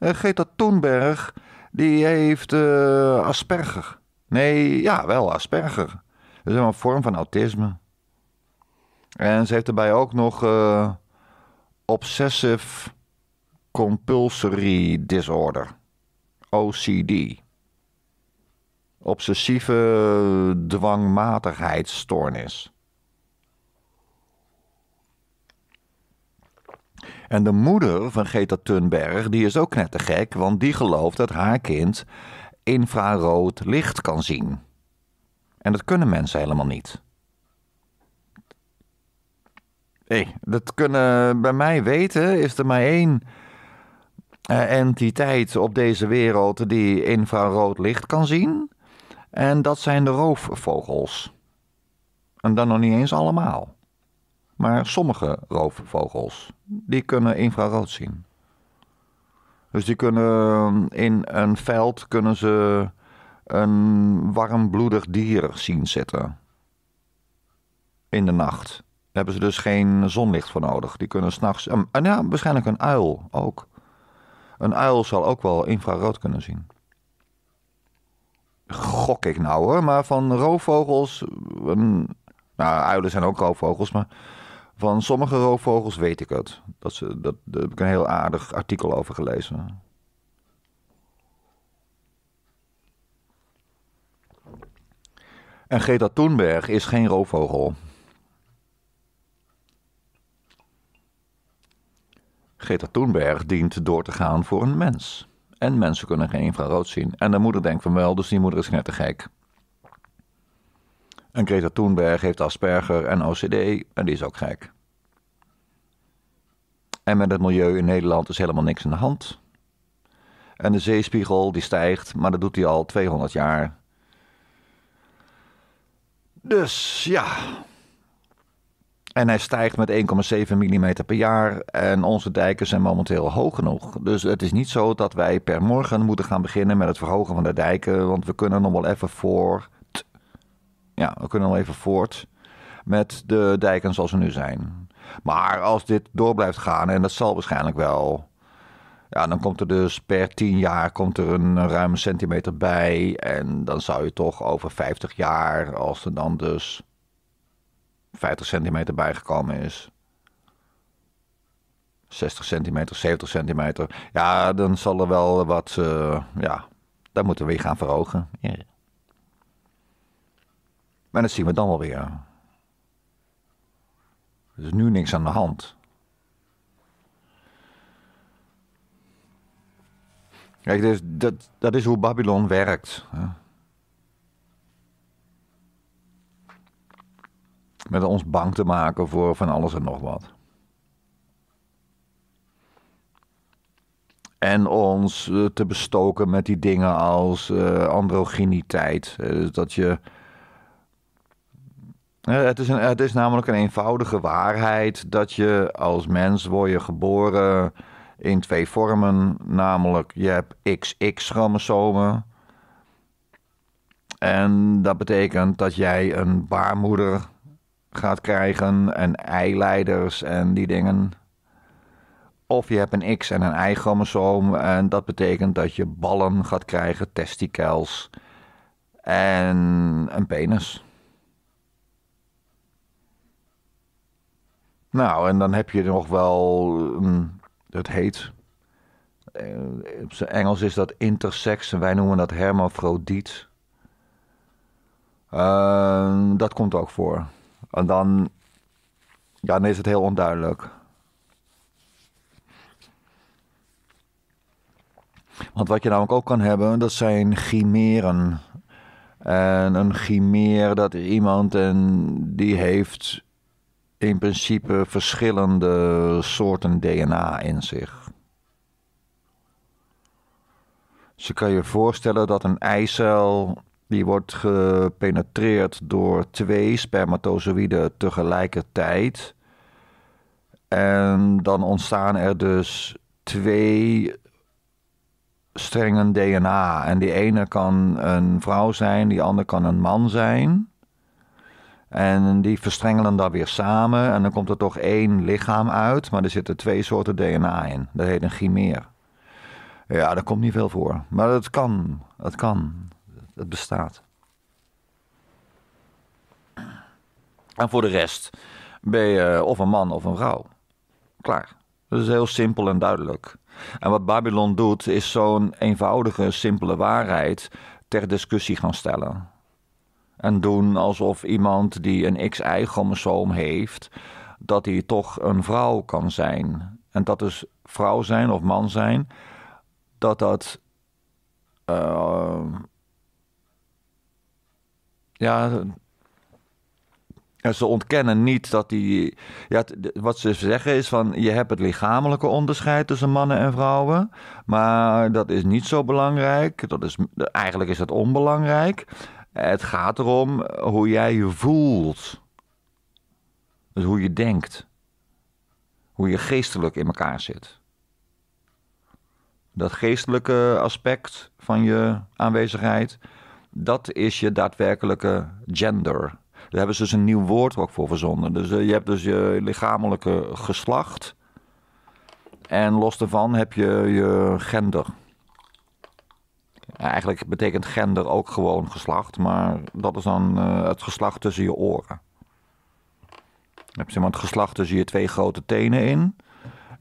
Eh, Greta Thunberg, die heeft eh, Asperger. Nee, ja, wel Asperger. Dat is een vorm van autisme. En ze heeft erbij ook nog uh, Obsessive Compulsory Disorder. OCD. Obsessieve dwangmatigheidsstoornis. En de moeder van Greta Thunberg, die is ook net te gek, want die gelooft dat haar kind infrarood licht kan zien. En dat kunnen mensen helemaal niet. Hé, hey, dat kunnen bij mij weten is er maar één eh, entiteit op deze wereld die infrarood licht kan zien. En dat zijn de roofvogels. En dan nog niet eens allemaal. Maar sommige roofvogels, die kunnen infrarood zien. Dus die kunnen ehm, in een veld kunnen ze een warmbloedig dier zien zitten. In de nacht. Daar hebben ze dus geen zonlicht voor nodig. Die kunnen s'nachts. Ehm, en ja, waarschijnlijk een uil ook. Een uil zal ook wel infrarood kunnen zien. Gok ik nou hoor, maar van roofvogels. Nou, uilen zijn ook roofvogels, maar van sommige roofvogels weet ik het. Dat ze, dat, daar heb ik een heel aardig artikel over gelezen. En Greta Thunberg is geen roofvogel. Greta Thunberg dient door te gaan voor een mens. En mensen kunnen geen infrarood zien. En de moeder denkt van wel, dus die moeder is net te gek. En Greta Thunberg heeft Asperger en OCD en die is ook gek. En met het milieu in Nederland is helemaal niks aan de hand. En de zeespiegel die stijgt, maar dat doet hij al 200 jaar. Dus ja. En hij stijgt met 1,7 mm per jaar. En onze dijken zijn momenteel hoog genoeg. Dus het is niet zo dat wij per morgen moeten gaan beginnen met het verhogen van de dijken. Want we kunnen nog wel even voort. Ja, we kunnen nog even voort met de dijken zoals ze nu zijn. Maar als dit door blijft gaan, en dat zal waarschijnlijk wel. Ja, dan komt er dus per 10 jaar komt er een, ruime centimeter bij. En dan zou je toch over 50 jaar, als er dan dus 50 centimeter bijgekomen is. 60 centimeter, 70 centimeter. Ja, dan zal er wel wat. Eh, ja, dan moeten we weer gaan verhogen. Ja. Maar dat zien we dan wel weer. Er is nu niks aan de hand. Kijk, dus dat, dat is hoe Babylon werkt. Hè? Met ons bang te maken voor van alles en nog wat. En ons eh, te bestoken met die dingen als uh, eh, androgyniteit. Eh, dus dat je eh, het is, het is namelijk een eenvoudige waarheid dat je als mens word je geboren in twee vormen. Namelijk, je hebt XX-chromosomen. En dat betekent dat jij een baarmoeder gaat krijgen en eileiders en die dingen. Of je hebt een X- en een Y-chromosoom en dat betekent dat je ballen gaat krijgen, testicles en een penis. Nou, en dan heb je nog wel, mm, het heet, eh, op zijn Engels is dat intersex en wij noemen dat hermafrodiet. Ehm, dat komt ook voor. En dan, ja, dan is het heel onduidelijk. Want wat je namelijk ook kan hebben, dat zijn chimeren. En een chimeer, dat is iemand en die heeft in principe verschillende soorten DNA in zich. Dus je kan je voorstellen dat een eicel die wordt gepenetreerd door twee spermatozoïden tegelijkertijd. En dan ontstaan er dus twee strengen DNA. En die ene kan een vrouw zijn, die andere kan een man zijn. En die verstrengelen dat weer samen. En dan komt er toch één lichaam uit. Maar er zitten twee soorten DNA in. Dat heet een chimeer. Ja, daar komt niet veel voor. Maar het kan. Het kan. Het bestaat. En voor de rest ben je eh, of een man of een vrouw. Klaar. Dat is heel simpel en duidelijk. En wat Babylon doet, is zo'n eenvoudige, simpele waarheid ter discussie gaan stellen en doen alsof iemand die een XY-chromosoom heeft, dat hij toch een vrouw kan zijn. En dat dus vrouw zijn of man zijn, dat dat. Eh, ja. Ze ontkennen niet dat die. Ja, wat ze zeggen is van je hebt het lichamelijke onderscheid tussen mannen en vrouwen. Maar dat is niet zo belangrijk. Dat is, eigenlijk is dat onbelangrijk. Eh, het gaat erom eh, hoe jij je voelt. Dus hoe je denkt. Hoe je geestelijk in elkaar zit. Dat geestelijke aspect van je aanwezigheid, dat is je daadwerkelijke gender. Daar hebben ze dus een nieuw woord ook voor verzonden. Dus eh, je hebt dus je lichamelijke geslacht. En los daarvan heb je je gender. Eigenlijk betekent gender ook gewoon geslacht, maar dat is dan eh, het geslacht tussen je oren. Je hebt zeg het geslacht tussen je twee grote tenen in.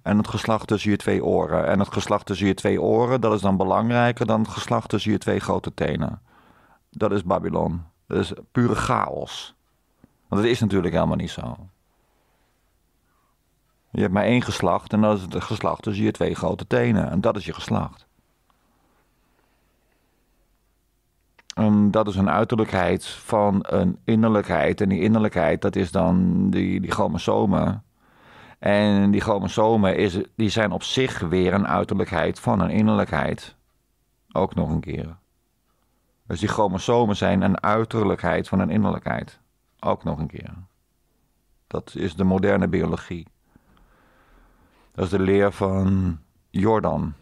En het geslacht tussen je twee oren. En het geslacht tussen je twee oren, dat is dan belangrijker dan het geslacht tussen je twee grote tenen. Dat is Babylon. Dat is pure chaos. Want het is natuurlijk helemaal niet zo. Je hebt maar één geslacht en dat is het geslacht tussen je twee grote tenen. En dat is je geslacht. dat is een uiterlijkheid van een innerlijkheid. En die innerlijkheid, dat is dan die, die chromosomen. En die chromosomen is, die zijn op zich weer een uiterlijkheid van een innerlijkheid. Ook nog een keer. Dus die chromosomen zijn een uiterlijkheid van een innerlijkheid. Ook nog een keer. Dat is de moderne biologie. Dat is de leer van Jordan.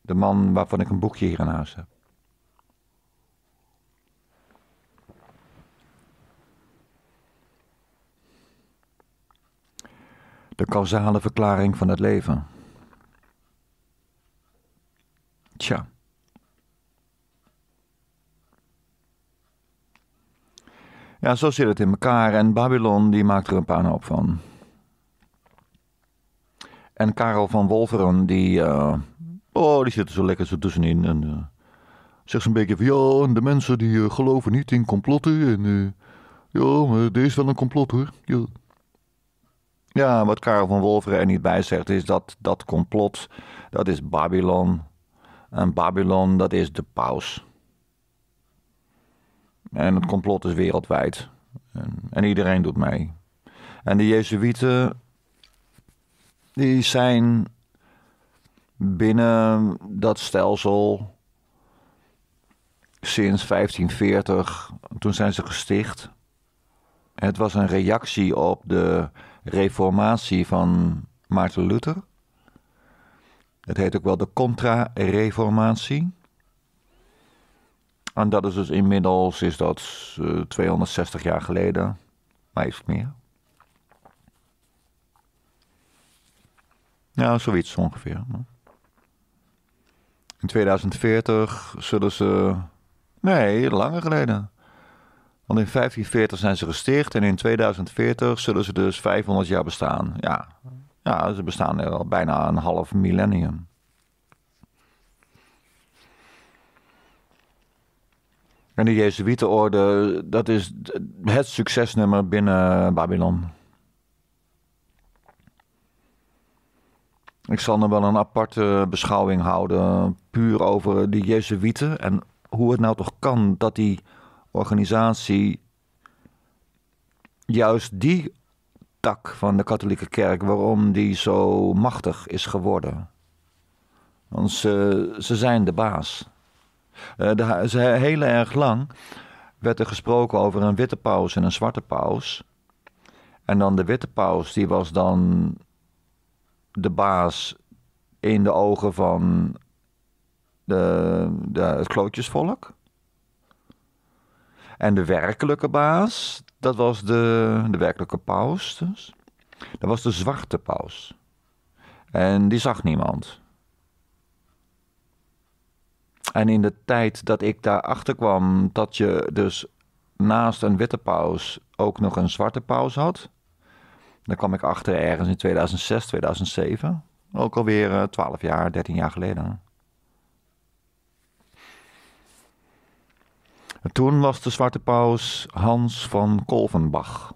De man waarvan ik een boekje hier in huis heb. de causale verklaring van het leven. Tja. Ja, zo zit het in elkaar en Babylon die maakt er een paar hoop van. En Karel van Wolveren die, uh, oh die zit er zo lekker zo tussenin en uh, zegt zo'n beetje van ja, de mensen die eh, geloven niet in complotten en ja, maar dit is wel een complot hoor. Ja. Ja, wat Karel van Wolveren er niet bij zegt is dat dat complot, dat is Babylon. En Babylon, dat is de paus. En het complot is wereldwijd. En, en iedereen doet mee. En de Jezuïeten, die zijn binnen dat stelsel sinds 1540, toen zijn ze gesticht. Het was een reactie op de reformatie van Maarten Luther. Het heet ook wel de Contra-reformatie. En dat is dus inmiddels is dat, 260 eh, jaar geleden, maar iets meer. Nou, zoiets ongeveer. In 2040 zullen ze. Nee, langer geleden. Want in 1540 zijn ze gesticht en in 2040 zullen ze dus 500 jaar bestaan. Ja, ja ze bestaan al bijna een half millennium. En de Jezuïetenorde, dat is het succesnummer binnen Babylon. Ik zal er wel een aparte beschouwing houden, puur over de Jezuïeten en hoe het nou toch kan dat die organisatie juist die tak van de katholieke kerk, waarom die zo machtig is geworden. Want ze, ze zijn de baas. Uh, de, ze, heel erg lang werd er gesproken over een witte paus en een zwarte paus. En dan de witte paus, die was dan de baas in de ogen van de, de, het klootjesvolk. En de werkelijke baas, dat was de, de werkelijke paus dus. Dat was de zwarte paus. En die zag niemand. En in de tijd dat ik daarachter kwam dat je dus naast een witte paus ook nog een zwarte paus had. Dan kwam ik achter ergens in 2006, 2007. Ook alweer 12 eh, jaar, 13 jaar geleden. toen was de Zwarte Paus Hans van Kolvenbach.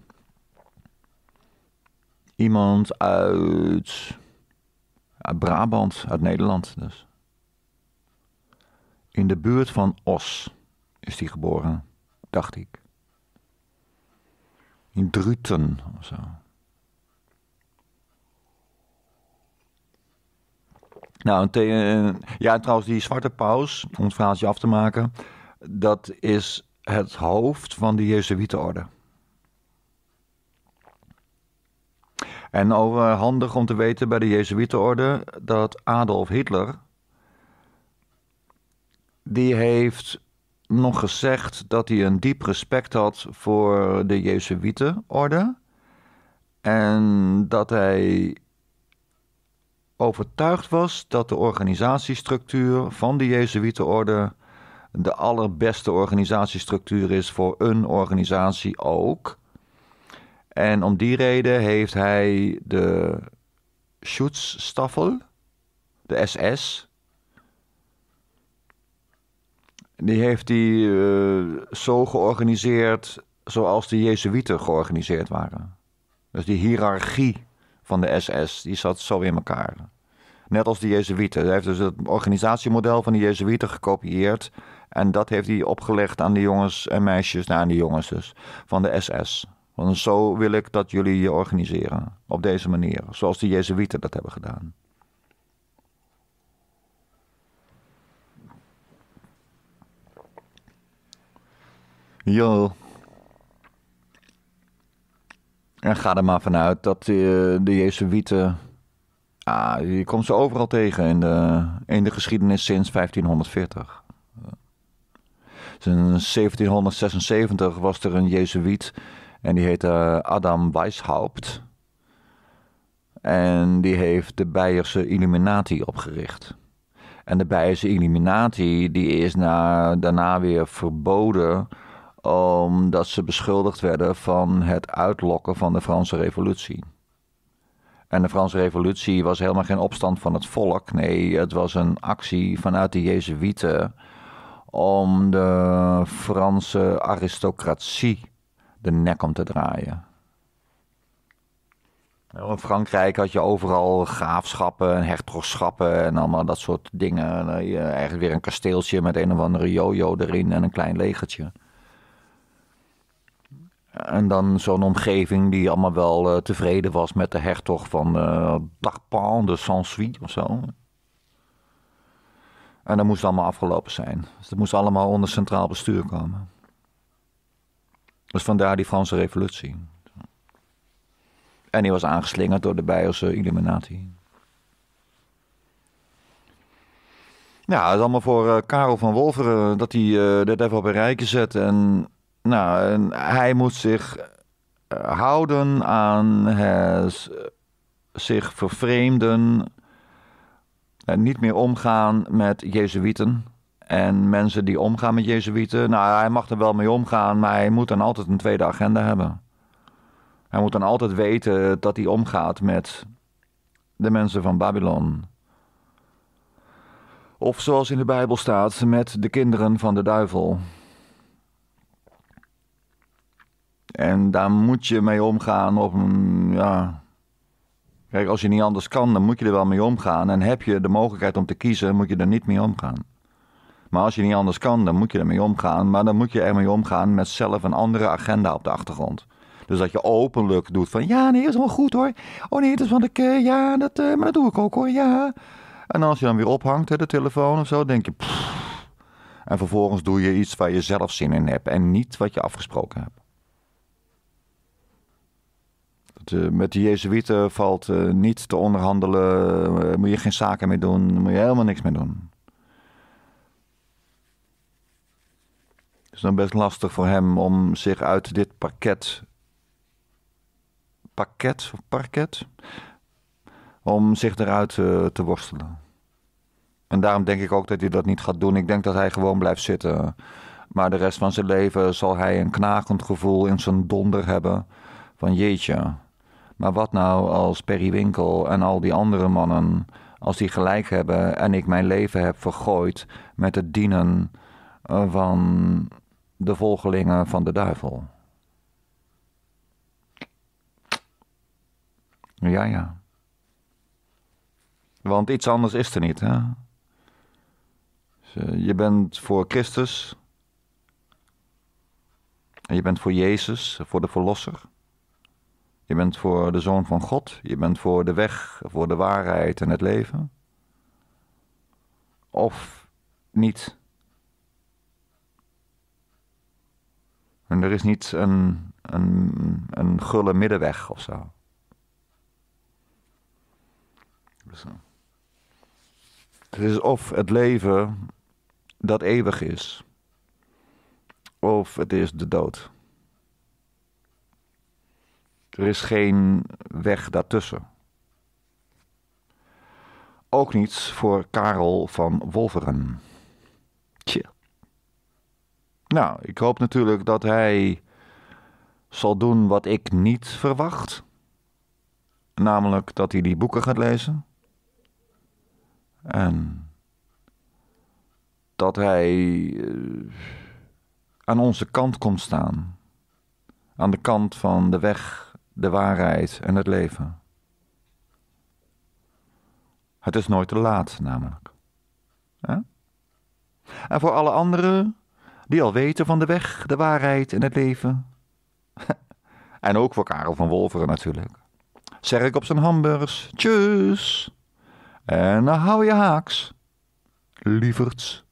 Iemand uit, uit Brabant, uit Nederland dus. In de buurt van Os is hij geboren, dacht ik. In Druten of zo. Nou, eh, ja, trouwens, die zwarte paus, om het verhaaltje af te maken dat is het hoofd van de Jezuïetenorde. En eh, handig om te weten bij de Jezuïetenorde dat Adolf Hitler, die heeft nog gezegd dat hij een diep respect had voor de Jezuïetenorde. En dat hij overtuigd was dat de organisatiestructuur van de Jezuïetenorde de allerbeste organisatiestructuur is voor een organisatie ook. En om die reden heeft hij de Schutzstaffel, de SS. Die heeft hij eh, zo georganiseerd zoals de Jezuïeten georganiseerd waren. Dus die hiërarchie van de SS, die zat zo in elkaar. Net als de Jezuïeten. Hij heeft dus het organisatiemodel van de Jezuïeten gekopieerd. En dat heeft hij opgelegd aan de jongens en meisjes, nou aan de jongens dus, van de SS. Want zo wil ik dat jullie je organiseren. Op deze manier. Zoals de Jezuïeten dat hebben gedaan. Jo. En ga er maar vanuit dat de, eh, de Jezuïeten. Ah, je komt ze overal tegen in de, in de geschiedenis sinds 1540. Dus in 1776 was er een Jezuïet en die heette eh, Adam Weishaupt. En die heeft de Beierse Illuminati opgericht. En de Beierse Illuminati die is na, daarna weer verboden omdat ze beschuldigd werden van het uitlokken van de Franse Revolutie. En de Franse Revolutie was helemaal geen opstand van het volk. Nee, het was een actie vanuit de Jezuïeten om de Franse aristocratie de nek om te draaien. In Frankrijk had je overal graafschappen en hertogschappen en allemaal dat soort dingen. Ergens eh, weer een kasteeltje met een of andere jojo erin en een klein legertje. En dan zo'n omgeving die allemaal wel eh, tevreden was met de hertog van uh, de Sansui of zo. En dat moest allemaal afgelopen zijn. Dus dat moest allemaal onder centraal bestuur komen. Dus vandaar die Franse revolutie. En die was aangeslingerd door de Bijelse Illuminati. Nou, dat is allemaal voor eh, Karel van Wolveren dat hij eh, dit even op een rijtje zet. En, nou, en hij moet zich eh, houden aan het zich vervreemden eh, niet meer omgaan met Jezuïeten. En mensen die omgaan met Jezuïeten, nou, hij mag er wel mee omgaan, maar hij moet dan altijd een tweede agenda hebben. Hij moet dan altijd weten dat hij omgaat met de mensen van Babylon. Of zoals in de Bijbel staat, met de kinderen van de duivel. En daar moet je mee omgaan op een, ja, Kijk, als je niet anders kan, dan moet je er wel mee omgaan. En heb je de mogelijkheid om te kiezen, moet je er niet mee omgaan. Maar als je niet anders kan, dan moet je ermee omgaan. Maar dan moet je ermee omgaan met zelf een andere agenda op de achtergrond. Dus dat je openlijk doet van ja, nee, is wel goed hoor. Oh nee, dat is wat ik, eh, ja, dat, eh, maar dat doe ik ook hoor, ja. En als je dan weer ophangt, hè, de telefoon of zo, denk je. Pff. En vervolgens doe je iets waar je zelf zin in hebt en niet wat je afgesproken hebt met de Jezuïeten valt eh, niet te onderhandelen, eh, moet je geen zaken meer doen, moet je helemaal niks meer doen. Het is dan best lastig voor hem om zich uit dit pakket. Pakket of parket? Om zich eruit eh, te worstelen. En daarom denk ik ook dat hij dat niet gaat doen. Ik denk dat hij gewoon blijft zitten. Maar de rest van zijn leven zal hij een knagend gevoel in zijn donder hebben. Van jeetje, maar wat nou als Perry Winkel en al die andere mannen, als die gelijk hebben en ik mijn leven heb vergooid met het dienen eh, van de volgelingen van de duivel? Ja, ja. Want iets anders is er niet, hè? Je bent voor Christus. En je bent voor Jezus, voor de Verlosser. Je bent voor de zoon van God. Je bent voor de weg, voor de waarheid en het leven. Of niet. En er is niet een, een, een gulle middenweg of zo. Dus, eh, het is of het leven dat eeuwig is, of het is de dood. Er is geen weg daartussen. Ook niets voor Karel van Wolveren. Tje. Nou, ik hoop natuurlijk dat hij zal doen wat ik niet verwacht. Namelijk dat hij die boeken gaat lezen. En dat hij eh, aan onze kant komt staan. Aan de kant van de weg de waarheid en het leven. Het is nooit te laat, namelijk. En voor alle anderen die al weten van de weg, de waarheid en het leven. [LAUGHS] en ook voor Karel van Wolveren natuurlijk. Zeg ik op zijn hamburgers, tjus. En hou je haaks, lieverds.